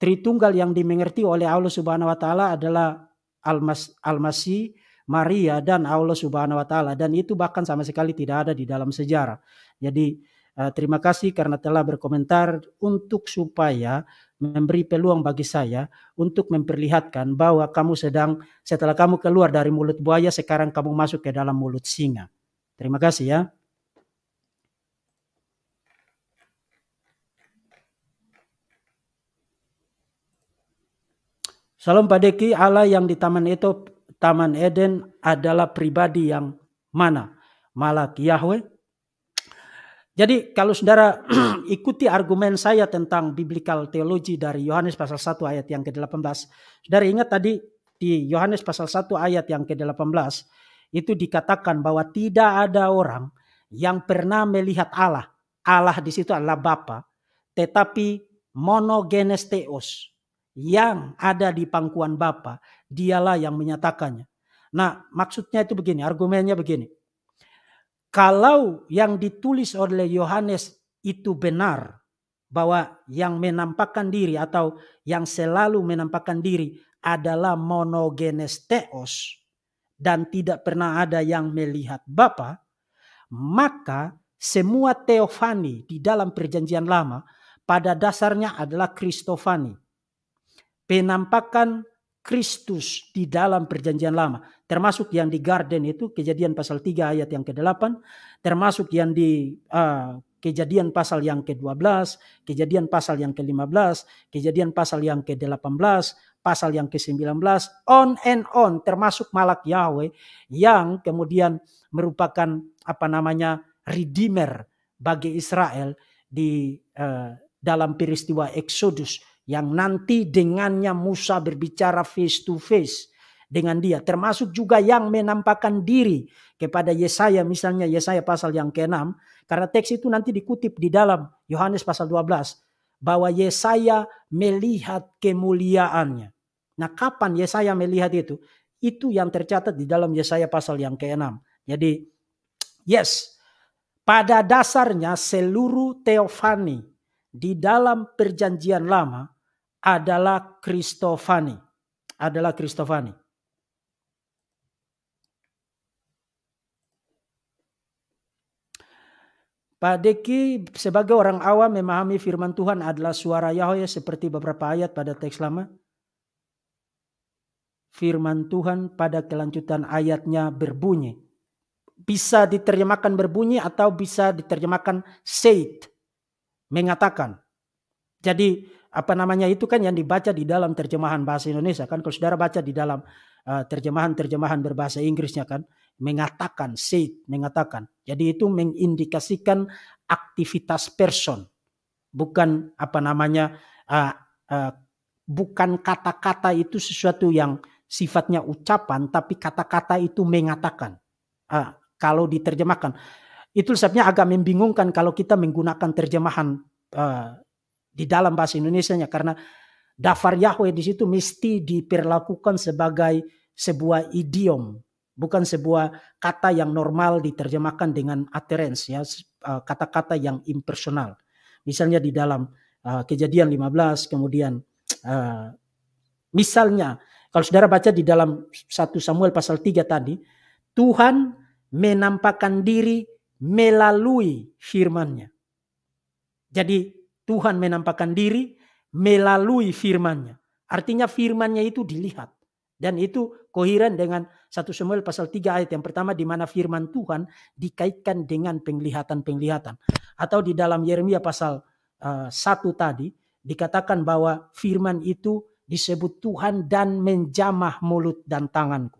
Speaker 1: Tritunggal yang dimengerti oleh Allah Subhanahu wa taala adalah Al-Mas, Al-Masih, Maria dan Allah Subhanahu wa taala dan itu bahkan sama sekali tidak ada di dalam sejarah. Jadi eh, terima kasih karena telah berkomentar untuk supaya memberi peluang bagi saya untuk memperlihatkan bahwa kamu sedang setelah kamu keluar dari mulut buaya sekarang kamu masuk ke dalam mulut singa. Terima kasih ya. Salam Pak Deki, Allah yang di Taman itu Taman Eden adalah pribadi yang mana? Malak Yahweh, jadi kalau saudara ikuti argumen saya tentang biblical teologi dari Yohanes pasal 1 ayat yang ke-18. Saudara ingat tadi di Yohanes pasal 1 ayat yang ke-18 itu dikatakan bahwa tidak ada orang yang pernah melihat Allah. Allah di situ adalah Bapa, tetapi monogenes theos yang ada di pangkuan Bapa, dialah yang menyatakannya. Nah, maksudnya itu begini, argumennya begini. Kalau yang ditulis oleh Yohanes itu benar bahwa yang menampakkan diri atau yang selalu menampakkan diri adalah monogenes teos dan tidak pernah ada yang melihat Bapa, maka semua teofani di dalam perjanjian lama pada dasarnya adalah kristofani. Penampakan Kristus di dalam perjanjian lama. Termasuk yang di garden itu kejadian pasal 3 ayat yang ke-8. Termasuk yang di uh, kejadian pasal yang ke-12, kejadian pasal yang ke-15, kejadian pasal yang ke-18, pasal yang ke-19, on and on termasuk malak Yahweh yang kemudian merupakan apa namanya redeemer bagi Israel di uh, dalam peristiwa Exodus yang nanti dengannya Musa berbicara face to face dengan dia termasuk juga yang menampakkan diri kepada Yesaya misalnya Yesaya pasal yang ke-6 karena teks itu nanti dikutip di dalam Yohanes pasal 12 bahwa Yesaya melihat kemuliaannya. Nah, kapan Yesaya melihat itu? Itu yang tercatat di dalam Yesaya pasal yang ke-6. Jadi yes, pada dasarnya seluruh teofani di dalam perjanjian lama adalah Kristofani. Adalah Kristofani. Pak Deki sebagai orang awam memahami firman Tuhan adalah suara Yahweh seperti beberapa ayat pada teks lama. Firman Tuhan pada kelanjutan ayatnya berbunyi. Bisa diterjemahkan berbunyi atau bisa diterjemahkan said. Mengatakan. Jadi apa namanya itu kan yang dibaca di dalam terjemahan bahasa Indonesia kan kalau saudara baca di dalam terjemahan terjemahan-terjemahan berbahasa Inggrisnya kan mengatakan said mengatakan jadi itu mengindikasikan aktivitas person bukan apa namanya uh, uh, bukan kata-kata itu sesuatu yang sifatnya ucapan tapi kata-kata itu mengatakan uh, kalau diterjemahkan itu sebabnya agak membingungkan kalau kita menggunakan terjemahan uh, di dalam bahasa Indonesia-nya karena dafar Yahweh di situ mesti diperlakukan sebagai sebuah idiom, bukan sebuah kata yang normal diterjemahkan dengan utterance ya, eh, kata-kata yang impersonal. Misalnya di dalam uh, Kejadian 15 kemudian uh, misalnya kalau Saudara baca di dalam satu Samuel pasal 3 tadi, Tuhan menampakkan diri melalui firman-Nya. Jadi Tuhan menampakkan diri melalui Firman-Nya, Artinya Firman-Nya itu dilihat. Dan itu koheren dengan satu Samuel pasal 3 ayat yang pertama di mana firman Tuhan dikaitkan dengan penglihatan-penglihatan. Atau di dalam Yeremia pasal uh, eh, 1 tadi dikatakan bahwa firman itu disebut Tuhan dan menjamah mulut dan tanganku.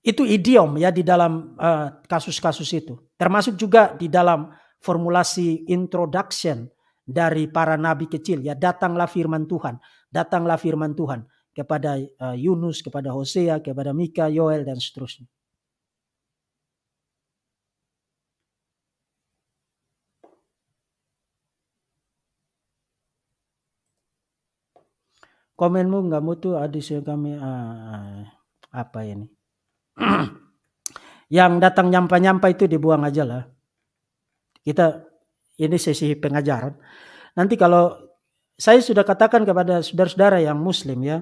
Speaker 1: Itu idiom ya di dalam eh, kasus-kasus uh, kasus -kasus itu. Termasuk juga di dalam formulasi introduction dari para nabi kecil ya datanglah firman Tuhan, datanglah firman Tuhan kepada eh, Yunus, kepada Hosea, kepada Mika, Yoel dan seterusnya. Komenmu nggak mutu adis kami eh, eh, apa ini? Yang datang nyampa-nyampa itu dibuang aja lah. Kita ini sesi pengajaran. Nanti kalau saya sudah katakan kepada saudara-saudara yang muslim ya,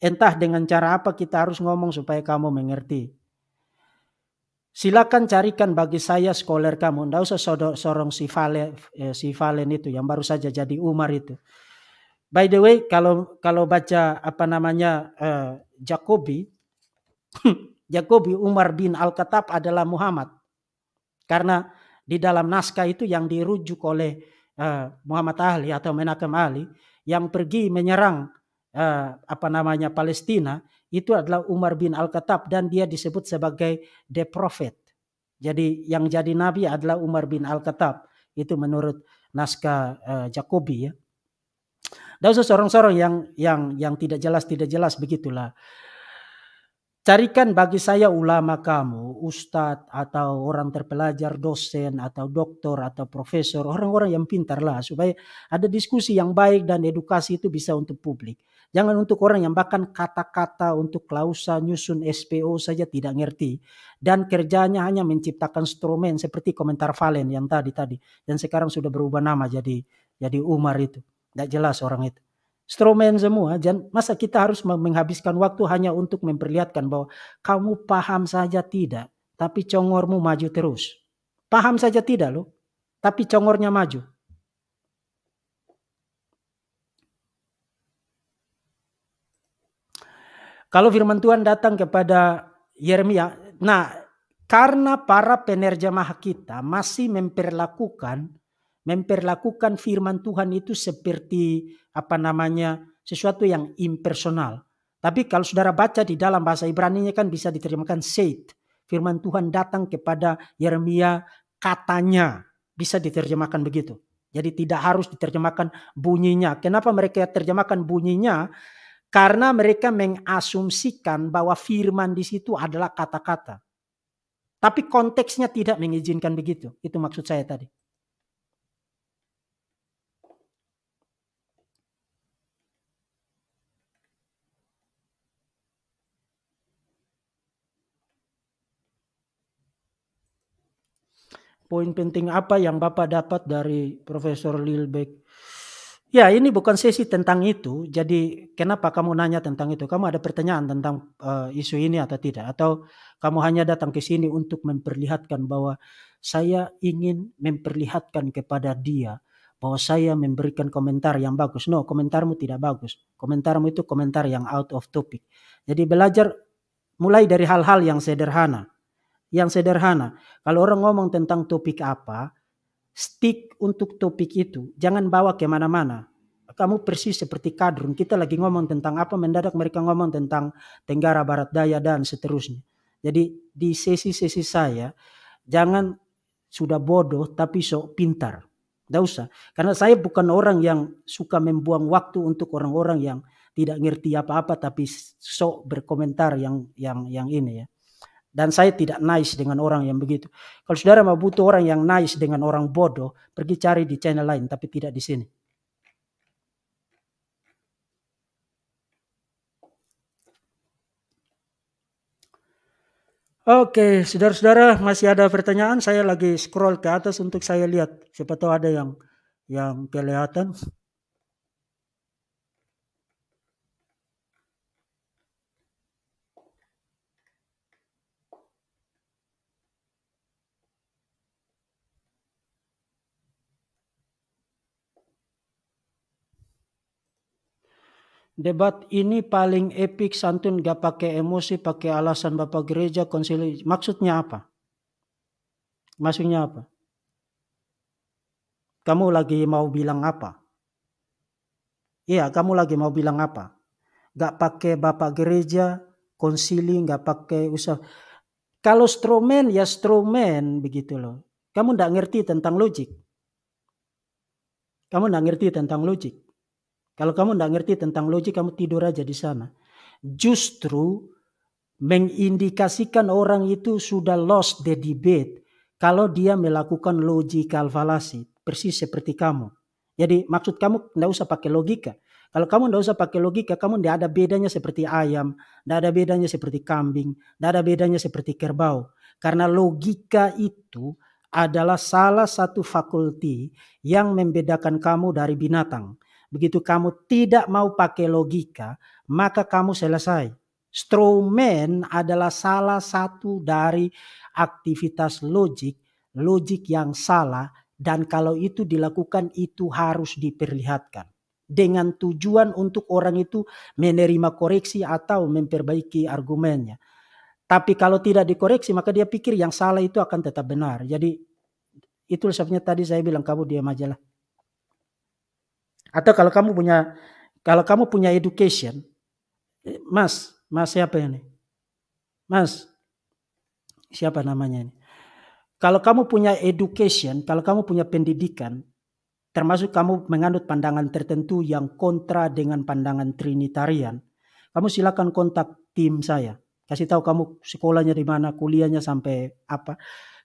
Speaker 1: entah dengan cara apa kita harus ngomong supaya kamu mengerti. Silakan carikan bagi saya scholar kamu. Tidak usah sorong si Valen, eh, si Valen itu yang baru saja jadi Umar itu. By the way, kalau kalau baca apa namanya eh, Jacobi, Jacobi Umar bin Al-Khattab adalah Muhammad. Karena di dalam naskah itu yang dirujuk oleh uh, Muhammad Ali atau Menakem Ali yang pergi menyerang uh, apa namanya Palestina itu adalah Umar bin Al-Khattab dan dia disebut sebagai the prophet. Jadi yang jadi nabi adalah Umar bin Al-Khattab. Itu menurut naskah uh, Jacobi ya. Dan seorang-seorang yang yang yang tidak jelas tidak jelas begitulah. Carikan bagi saya ulama kamu, ustadz atau orang terpelajar, dosen atau doktor atau profesor, orang-orang yang pintar lah supaya ada diskusi yang baik dan edukasi itu bisa untuk publik. Jangan untuk orang yang bahkan kata-kata untuk klausa nyusun SPO saja tidak ngerti dan kerjanya hanya menciptakan stromen seperti komentar Valen yang tadi tadi dan sekarang sudah berubah nama jadi jadi Umar itu. Tidak jelas orang itu. Stroman semua. dan masa kita harus menghabiskan waktu hanya untuk memperlihatkan bahwa kamu paham saja tidak, tapi congormu maju terus. Paham saja tidak loh, tapi congornya maju. Kalau firman Tuhan datang kepada Yeremia, nah karena para penerjemah kita masih memperlakukan memperlakukan firman Tuhan itu seperti apa namanya sesuatu yang impersonal. Tapi kalau saudara baca di dalam bahasa Ibrani-nya kan bisa diterjemahkan said. Firman Tuhan datang kepada Yeremia katanya bisa diterjemahkan begitu. Jadi tidak harus diterjemahkan bunyinya. Kenapa mereka terjemahkan bunyinya? Karena mereka mengasumsikan bahwa firman di situ adalah kata-kata. Tapi konteksnya tidak mengizinkan begitu. Itu maksud saya tadi. poin penting apa yang Bapak dapat dari Profesor Lilbeck? Ya, ini bukan sesi tentang itu. Jadi, kenapa kamu nanya tentang itu? Kamu ada pertanyaan tentang uh, isu ini atau tidak? Atau kamu hanya datang ke sini untuk memperlihatkan bahwa saya ingin memperlihatkan kepada dia bahwa saya memberikan komentar yang bagus. No, komentarmu tidak bagus. Komentarmu itu komentar yang out of topic. Jadi, belajar mulai dari hal-hal yang sederhana yang sederhana. Kalau orang ngomong tentang topik apa, stick untuk topik itu. Jangan bawa kemana-mana. Kamu persis seperti kadrun. Kita lagi ngomong tentang apa, mendadak mereka ngomong tentang Tenggara Barat Daya dan seterusnya. Jadi di sesi-sesi saya, jangan sudah bodoh tapi sok pintar. Tidak usah. Karena saya bukan orang yang suka membuang waktu untuk orang-orang yang tidak ngerti apa-apa tapi sok berkomentar yang yang yang ini ya. Dan saya tidak nice dengan orang yang begitu. Kalau saudara mau butuh orang yang nice dengan orang bodoh, pergi cari di channel lain, tapi tidak di sini. Oke, saudara-saudara masih ada pertanyaan? Saya lagi scroll ke atas untuk saya lihat. Siapa tahu ada yang yang kelihatan. Debat ini paling epik santun gak pakai emosi, pakai alasan Bapak Gereja konsili. Maksudnya apa? Maksudnya apa? Kamu lagi mau bilang apa? Iya, kamu lagi mau bilang apa? Gak pakai Bapak Gereja, konsili, gak pakai usah. Kalau stroman ya stroman begitu loh. Kamu ndak ngerti tentang logik. Kamu ndak ngerti tentang logik. Kalau kamu tidak ngerti tentang logik, kamu tidur aja di sana. Justru mengindikasikan orang itu sudah lost the debate kalau dia melakukan logical fallacy, persis seperti kamu. Jadi maksud kamu tidak usah pakai logika. Kalau kamu tidak usah pakai logika, kamu tidak ada bedanya seperti ayam, tidak ada bedanya seperti kambing, tidak ada bedanya seperti kerbau. Karena logika itu adalah salah satu fakulti yang membedakan kamu dari binatang. Begitu kamu tidak mau pakai logika, maka kamu selesai. Strowman adalah salah satu dari aktivitas logik, logik yang salah dan kalau itu dilakukan itu harus diperlihatkan dengan tujuan untuk orang itu menerima koreksi atau memperbaiki argumennya. Tapi kalau tidak dikoreksi maka dia pikir yang salah itu akan tetap benar. Jadi itu sebabnya tadi saya bilang kamu diam aja lah. Atau kalau kamu punya kalau kamu punya education, eh, Mas, Mas siapa ini? Mas, siapa namanya ini? Kalau kamu punya education, kalau kamu punya pendidikan, termasuk kamu menganut pandangan tertentu yang kontra dengan pandangan Trinitarian, kamu silakan kontak tim saya. Kasih tahu kamu sekolahnya di mana, kuliahnya sampai apa.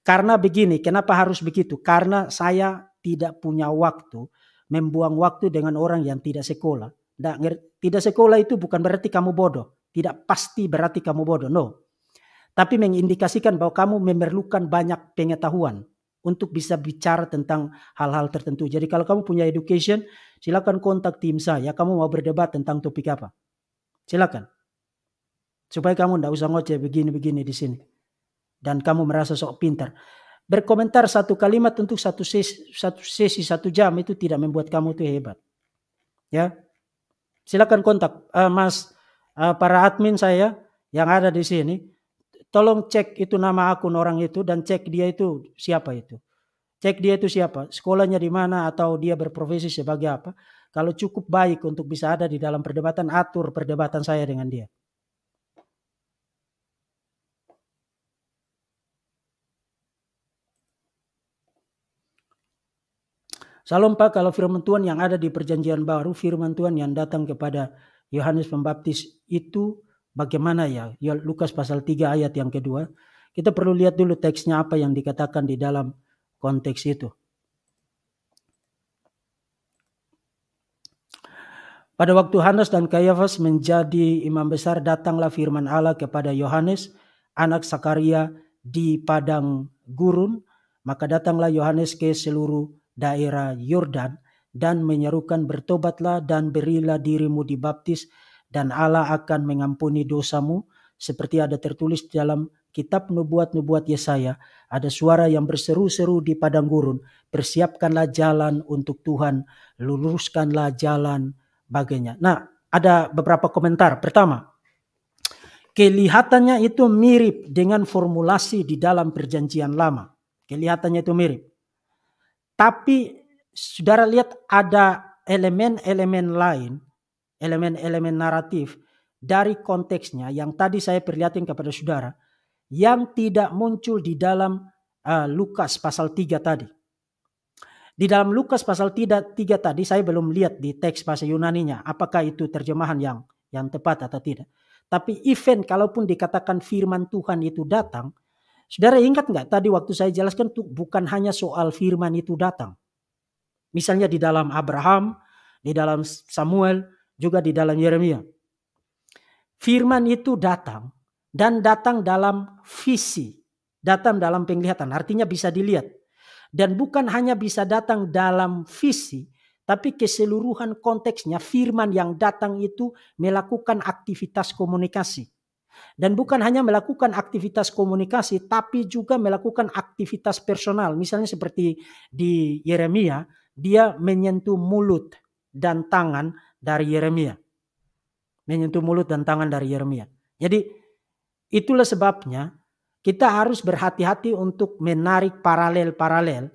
Speaker 1: Karena begini, kenapa harus begitu? Karena saya tidak punya waktu membuang waktu dengan orang yang tidak sekolah. Tidak tidak sekolah itu bukan berarti kamu bodoh. Tidak pasti berarti kamu bodoh, no. Tapi mengindikasikan bahwa kamu memerlukan banyak pengetahuan untuk bisa bicara tentang hal-hal tertentu. Jadi kalau kamu punya education, silakan kontak tim saya. Kamu mau berdebat tentang topik apa? Silakan. Supaya kamu tidak usah ngoceh begini-begini di sini. Dan kamu merasa sok pintar. Berkomentar satu kalimat untuk satu sesi, satu sesi satu jam itu tidak membuat kamu itu hebat. Ya, silakan kontak uh, Mas uh, para admin saya yang ada di sini. Tolong cek itu nama akun orang itu dan cek dia itu siapa itu. Cek dia itu siapa, sekolahnya di mana atau dia berprofesi sebagai apa. Kalau cukup baik untuk bisa ada di dalam perdebatan, atur perdebatan saya dengan dia. Salam kalau firman Tuhan yang ada di perjanjian baru, firman Tuhan yang datang kepada Yohanes Pembaptis itu bagaimana ya? ya? Lukas pasal 3 ayat yang kedua. Kita perlu lihat dulu teksnya apa yang dikatakan di dalam konteks itu. Pada waktu Hanas dan Kayafas menjadi imam besar, datanglah firman Allah kepada Yohanes, anak Sakaria di padang gurun. Maka datanglah Yohanes ke seluruh daerah Yordan dan menyerukan bertobatlah dan berilah dirimu dibaptis dan Allah akan mengampuni dosamu seperti ada tertulis dalam kitab nubuat-nubuat Yesaya ada suara yang berseru-seru di padang gurun persiapkanlah jalan untuk Tuhan luruskanlah jalan baginya nah ada beberapa komentar pertama kelihatannya itu mirip dengan formulasi di dalam perjanjian lama kelihatannya itu mirip tapi saudara lihat ada elemen-elemen lain, elemen-elemen naratif dari konteksnya yang tadi saya perlihatkan kepada saudara yang tidak muncul di dalam uh, Lukas pasal 3 tadi. Di dalam Lukas pasal 3, 3 tadi saya belum lihat di teks bahasa Yunaninya apakah itu terjemahan yang yang tepat atau tidak. Tapi event kalaupun dikatakan firman Tuhan itu datang, Saudara ingat nggak tadi waktu saya jelaskan tuh bukan hanya soal firman itu datang. Misalnya di dalam Abraham, di dalam Samuel, juga di dalam Yeremia. Firman itu datang dan datang dalam visi, datang dalam penglihatan. Artinya bisa dilihat. Dan bukan hanya bisa datang dalam visi, tapi keseluruhan konteksnya firman yang datang itu melakukan aktivitas komunikasi dan bukan hanya melakukan aktivitas komunikasi, tapi juga melakukan aktivitas personal. Misalnya seperti di Yeremia, dia menyentuh mulut dan tangan dari Yeremia. Menyentuh mulut dan tangan dari Yeremia. Jadi itulah sebabnya kita harus berhati-hati untuk menarik paralel-paralel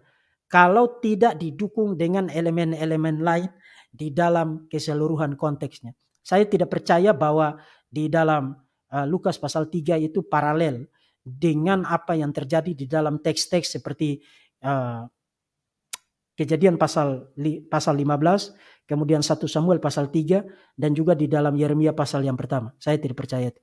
Speaker 1: kalau tidak didukung dengan elemen-elemen lain di dalam keseluruhan konteksnya. Saya tidak percaya bahwa di dalam Eh, Lukas pasal 3 itu paralel dengan apa yang terjadi di dalam teks-teks seperti uh, Kejadian pasal li, pasal 15, kemudian 1 Samuel pasal 3 dan juga di dalam Yeremia pasal yang pertama. Saya tidak percaya itu.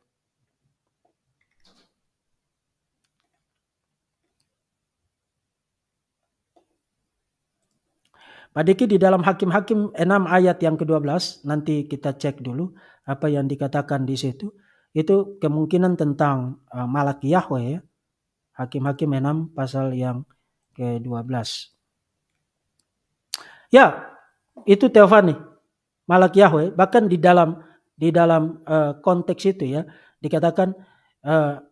Speaker 1: Pak Diki di dalam Hakim-Hakim 6 ayat yang ke-12, nanti kita cek dulu apa yang dikatakan di situ itu kemungkinan tentang uh, malak Yahweh ya. Hakim-hakim 6 pasal yang ke-12. Ya, itu Teofani, malak Yahweh. Bahkan di dalam di dalam uh, konteks itu ya dikatakan uh,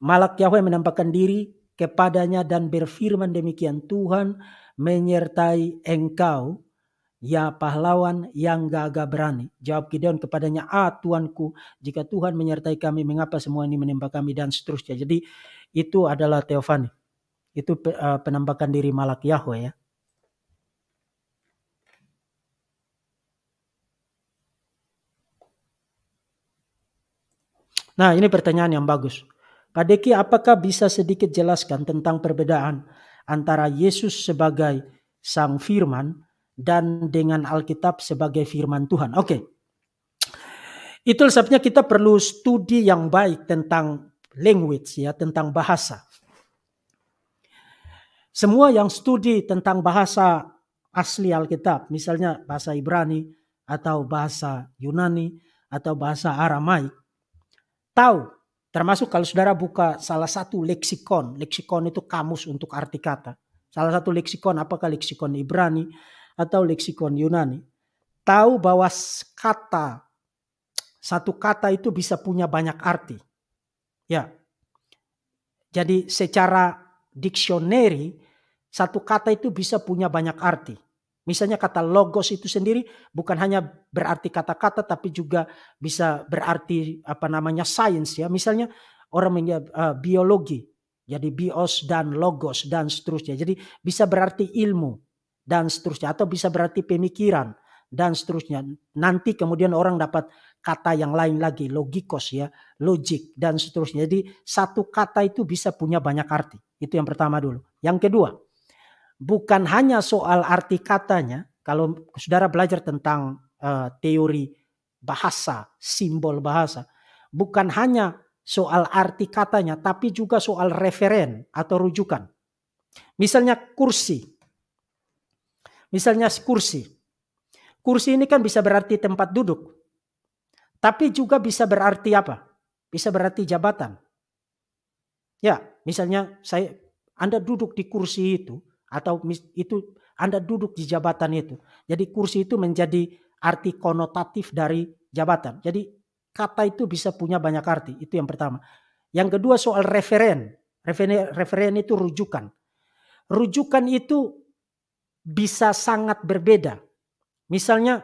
Speaker 1: malak Yahweh menampakkan diri kepadanya dan berfirman demikian Tuhan menyertai engkau Ya pahlawan yang gagah berani. Jawab Gideon kepadanya, Ah Tuanku, jika Tuhan menyertai kami, mengapa semua ini menimpa kami dan seterusnya. Jadi itu adalah Teofani. Itu eh, penampakan diri Malak Yahweh ya. Nah ini pertanyaan yang bagus. Pak Deki apakah bisa sedikit jelaskan tentang perbedaan antara Yesus sebagai sang firman dan dengan Alkitab sebagai firman Tuhan. Oke. Okay. Itu sebabnya kita perlu studi yang baik tentang language ya, tentang bahasa. Semua yang studi tentang bahasa asli Alkitab, misalnya bahasa Ibrani atau bahasa Yunani atau bahasa Aramaik, tahu termasuk kalau saudara buka salah satu leksikon, leksikon itu kamus untuk arti kata. Salah satu leksikon apakah leksikon Ibrani, atau leksikon Yunani, tahu bahwa kata satu kata itu bisa punya banyak arti. Ya. Jadi secara diksioneri satu kata itu bisa punya banyak arti. Misalnya kata logos itu sendiri bukan hanya berarti kata-kata tapi juga bisa berarti apa namanya sains ya. Misalnya orang menjadi uh, eh, biologi. Jadi bios dan logos dan seterusnya. Jadi bisa berarti ilmu dan seterusnya atau bisa berarti pemikiran dan seterusnya. Nanti kemudian orang dapat kata yang lain lagi, logikos ya, logik dan seterusnya. Jadi satu kata itu bisa punya banyak arti. Itu yang pertama dulu. Yang kedua, bukan hanya soal arti katanya. Kalau saudara belajar tentang uh, teori bahasa, simbol bahasa, bukan hanya soal arti katanya, tapi juga soal referen atau rujukan. Misalnya kursi, Misalnya kursi. Kursi ini kan bisa berarti tempat duduk. Tapi juga bisa berarti apa? Bisa berarti jabatan. Ya, misalnya saya Anda duduk di kursi itu atau itu Anda duduk di jabatan itu. Jadi kursi itu menjadi arti konotatif dari jabatan. Jadi kata itu bisa punya banyak arti. Itu yang pertama. Yang kedua soal referen. Referen, referen itu rujukan. Rujukan itu bisa sangat berbeda. Misalnya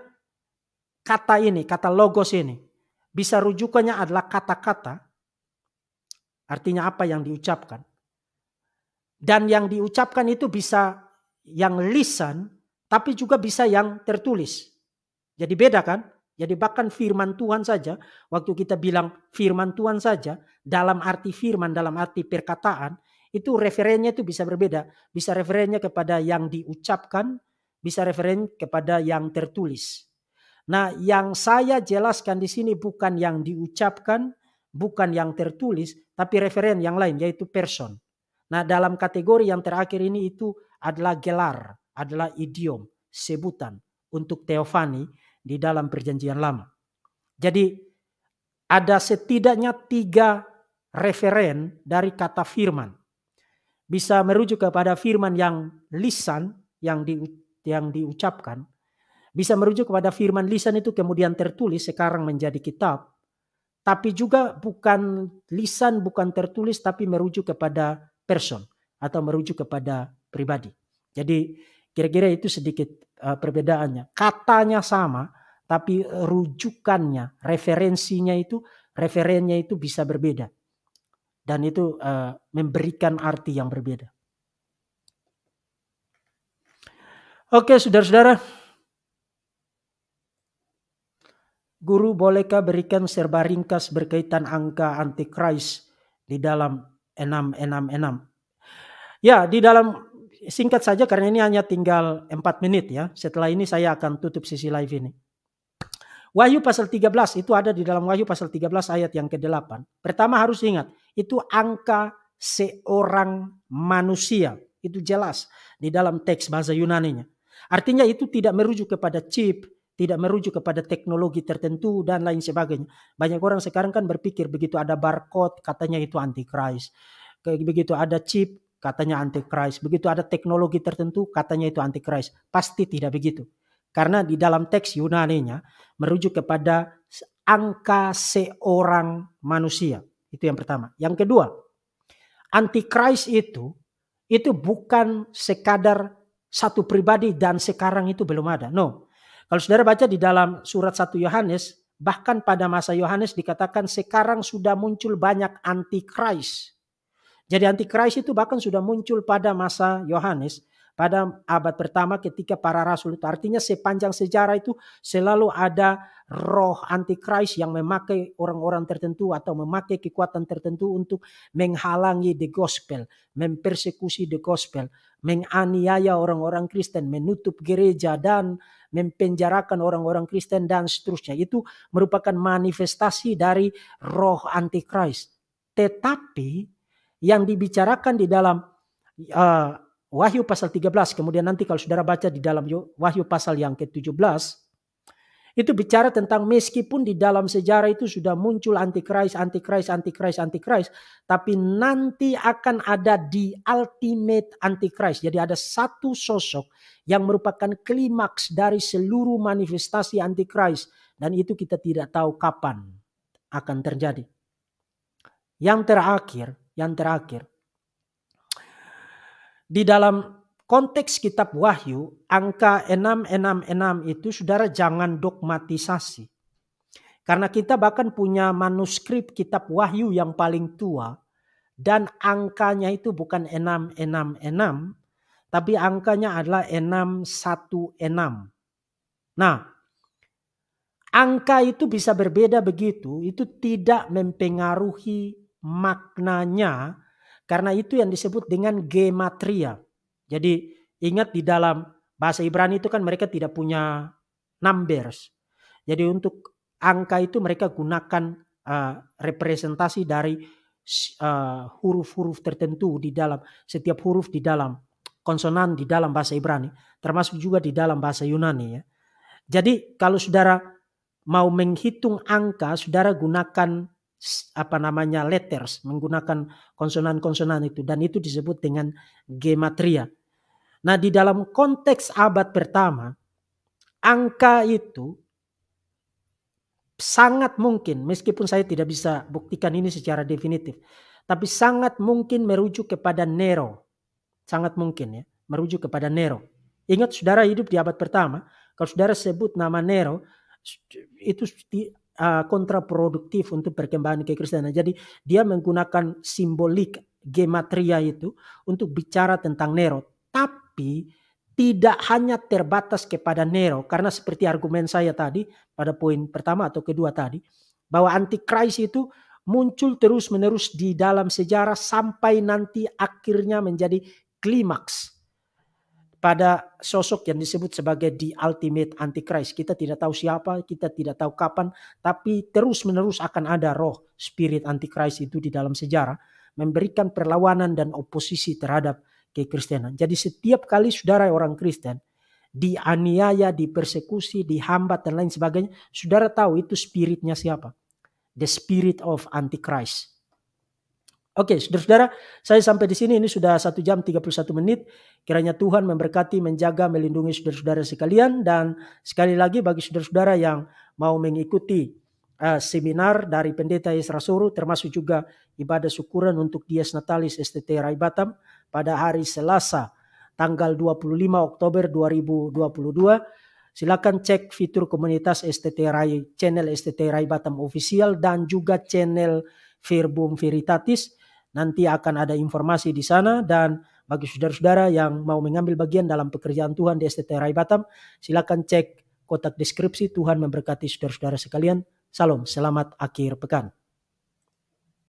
Speaker 1: kata ini, kata logos ini, bisa rujukannya adalah kata-kata, artinya apa yang diucapkan. Dan yang diucapkan itu bisa yang lisan, tapi juga bisa yang tertulis. Jadi beda kan? Jadi bahkan firman Tuhan saja, waktu kita bilang firman Tuhan saja, dalam arti firman, dalam arti perkataan, itu referennya itu bisa berbeda. Bisa referennya kepada yang diucapkan, bisa referen kepada yang tertulis. Nah, yang saya jelaskan di sini bukan yang diucapkan, bukan yang tertulis, tapi referen yang lain yaitu person. Nah, dalam kategori yang terakhir ini itu adalah gelar, adalah idiom, sebutan untuk Teofani di dalam perjanjian lama. Jadi ada setidaknya tiga referen dari kata firman bisa merujuk kepada firman yang lisan yang di, yang diucapkan, bisa merujuk kepada firman lisan itu kemudian tertulis sekarang menjadi kitab. Tapi juga bukan lisan bukan tertulis tapi merujuk kepada person atau merujuk kepada pribadi. Jadi kira-kira itu sedikit eh, perbedaannya. Katanya sama tapi rujukannya, referensinya itu referennya itu bisa berbeda dan itu uh, memberikan arti yang berbeda. Oke, saudara-saudara. Guru, bolehkah berikan serba ringkas berkaitan angka antikris di dalam 666? Ya, di dalam singkat saja karena ini hanya tinggal 4 menit ya. Setelah ini saya akan tutup sisi live ini. Wahyu pasal 13 itu ada di dalam Wahyu pasal 13 ayat yang ke-8. Pertama harus ingat, itu angka seorang manusia. Itu jelas di dalam teks bahasa Yunani-nya Artinya itu tidak merujuk kepada chip, tidak merujuk kepada teknologi tertentu dan lain sebagainya. Banyak orang sekarang kan berpikir begitu ada barcode katanya itu antikris. Begitu ada chip katanya antikris. Begitu ada teknologi tertentu katanya itu antikris. Pasti tidak begitu. Karena di dalam teks Yunani-nya merujuk kepada angka seorang manusia. Itu yang pertama. Yang kedua, antikris itu itu bukan sekadar satu pribadi dan sekarang itu belum ada. No. Kalau saudara baca di dalam surat 1 Yohanes, bahkan pada masa Yohanes dikatakan sekarang sudah muncul banyak antikris. Jadi antikris itu bahkan sudah muncul pada masa Yohanes pada abad pertama ketika para rasul itu. Artinya sepanjang sejarah itu selalu ada roh antikris yang memakai orang-orang tertentu atau memakai kekuatan tertentu untuk menghalangi the gospel, mempersekusi the gospel, menganiaya orang-orang Kristen, menutup gereja dan mempenjarakan orang-orang Kristen dan seterusnya. Itu merupakan manifestasi dari roh antikris. Tetapi yang dibicarakan di dalam uh, Wahyu pasal 13 kemudian nanti kalau Saudara baca di dalam Wahyu pasal yang ke-17 itu bicara tentang meskipun di dalam sejarah itu sudah muncul antikris, antikris, antikris, antikris, tapi nanti akan ada di ultimate antikris. Jadi ada satu sosok yang merupakan klimaks dari seluruh manifestasi antikris dan itu kita tidak tahu kapan akan terjadi. Yang terakhir, yang terakhir di dalam konteks kitab Wahyu, angka 666 itu saudara jangan dogmatisasi. Karena kita bahkan punya manuskrip kitab Wahyu yang paling tua dan angkanya itu bukan 666 tapi angkanya adalah 616. Nah, angka itu bisa berbeda begitu, itu tidak mempengaruhi maknanya karena itu yang disebut dengan gematria. Jadi ingat di dalam bahasa Ibrani itu kan mereka tidak punya numbers. Jadi untuk angka itu mereka gunakan uh, representasi dari eh, huruf-huruf uh, tertentu di dalam setiap huruf di dalam konsonan di dalam bahasa Ibrani, termasuk juga di dalam bahasa Yunani ya. Jadi kalau saudara mau menghitung angka, saudara gunakan apa namanya letters menggunakan konsonan-konsonan itu dan itu disebut dengan gematria. Nah, di dalam konteks abad pertama angka itu sangat mungkin meskipun saya tidak bisa buktikan ini secara definitif tapi sangat mungkin merujuk kepada Nero. Sangat mungkin ya, merujuk kepada Nero. Ingat saudara hidup di abad pertama, kalau saudara sebut nama Nero itu uh, kontraproduktif untuk perkembangan kekristenan. Jadi dia menggunakan simbolik gematria itu untuk bicara tentang Nero, tapi tidak hanya terbatas kepada Nero karena seperti argumen saya tadi pada poin pertama atau kedua tadi bahwa anti antikris itu muncul terus-menerus di dalam sejarah sampai nanti akhirnya menjadi klimaks pada sosok yang disebut sebagai the ultimate antichrist. Kita tidak tahu siapa, kita tidak tahu kapan, tapi terus-menerus akan ada roh spirit antichrist itu di dalam sejarah memberikan perlawanan dan oposisi terhadap kekristenan. Jadi setiap kali saudara orang Kristen dianiaya, dipersekusi, dihambat dan lain sebagainya, saudara tahu itu spiritnya siapa? The spirit of antichrist. Oke, saudara-saudara, saya sampai di sini. Ini sudah satu jam 31 menit. Kiranya Tuhan memberkati, menjaga, melindungi saudara-saudara sekalian. Dan sekali lagi bagi saudara-saudara yang mau mengikuti uh, seminar dari Pendeta Isra Suru, termasuk juga ibadah syukuran untuk Dias Natalis STT Rai Batam pada hari Selasa, tanggal 25 Oktober 2022. Silakan cek fitur komunitas STT Rai, channel STT Rai Batam Official dan juga channel Firbum Veritatis Nanti akan ada informasi di sana dan bagi saudara-saudara yang mau mengambil bagian dalam pekerjaan Tuhan di STT Rai Batam, silakan cek kotak deskripsi. Tuhan memberkati saudara-saudara sekalian. Salam, selamat akhir pekan.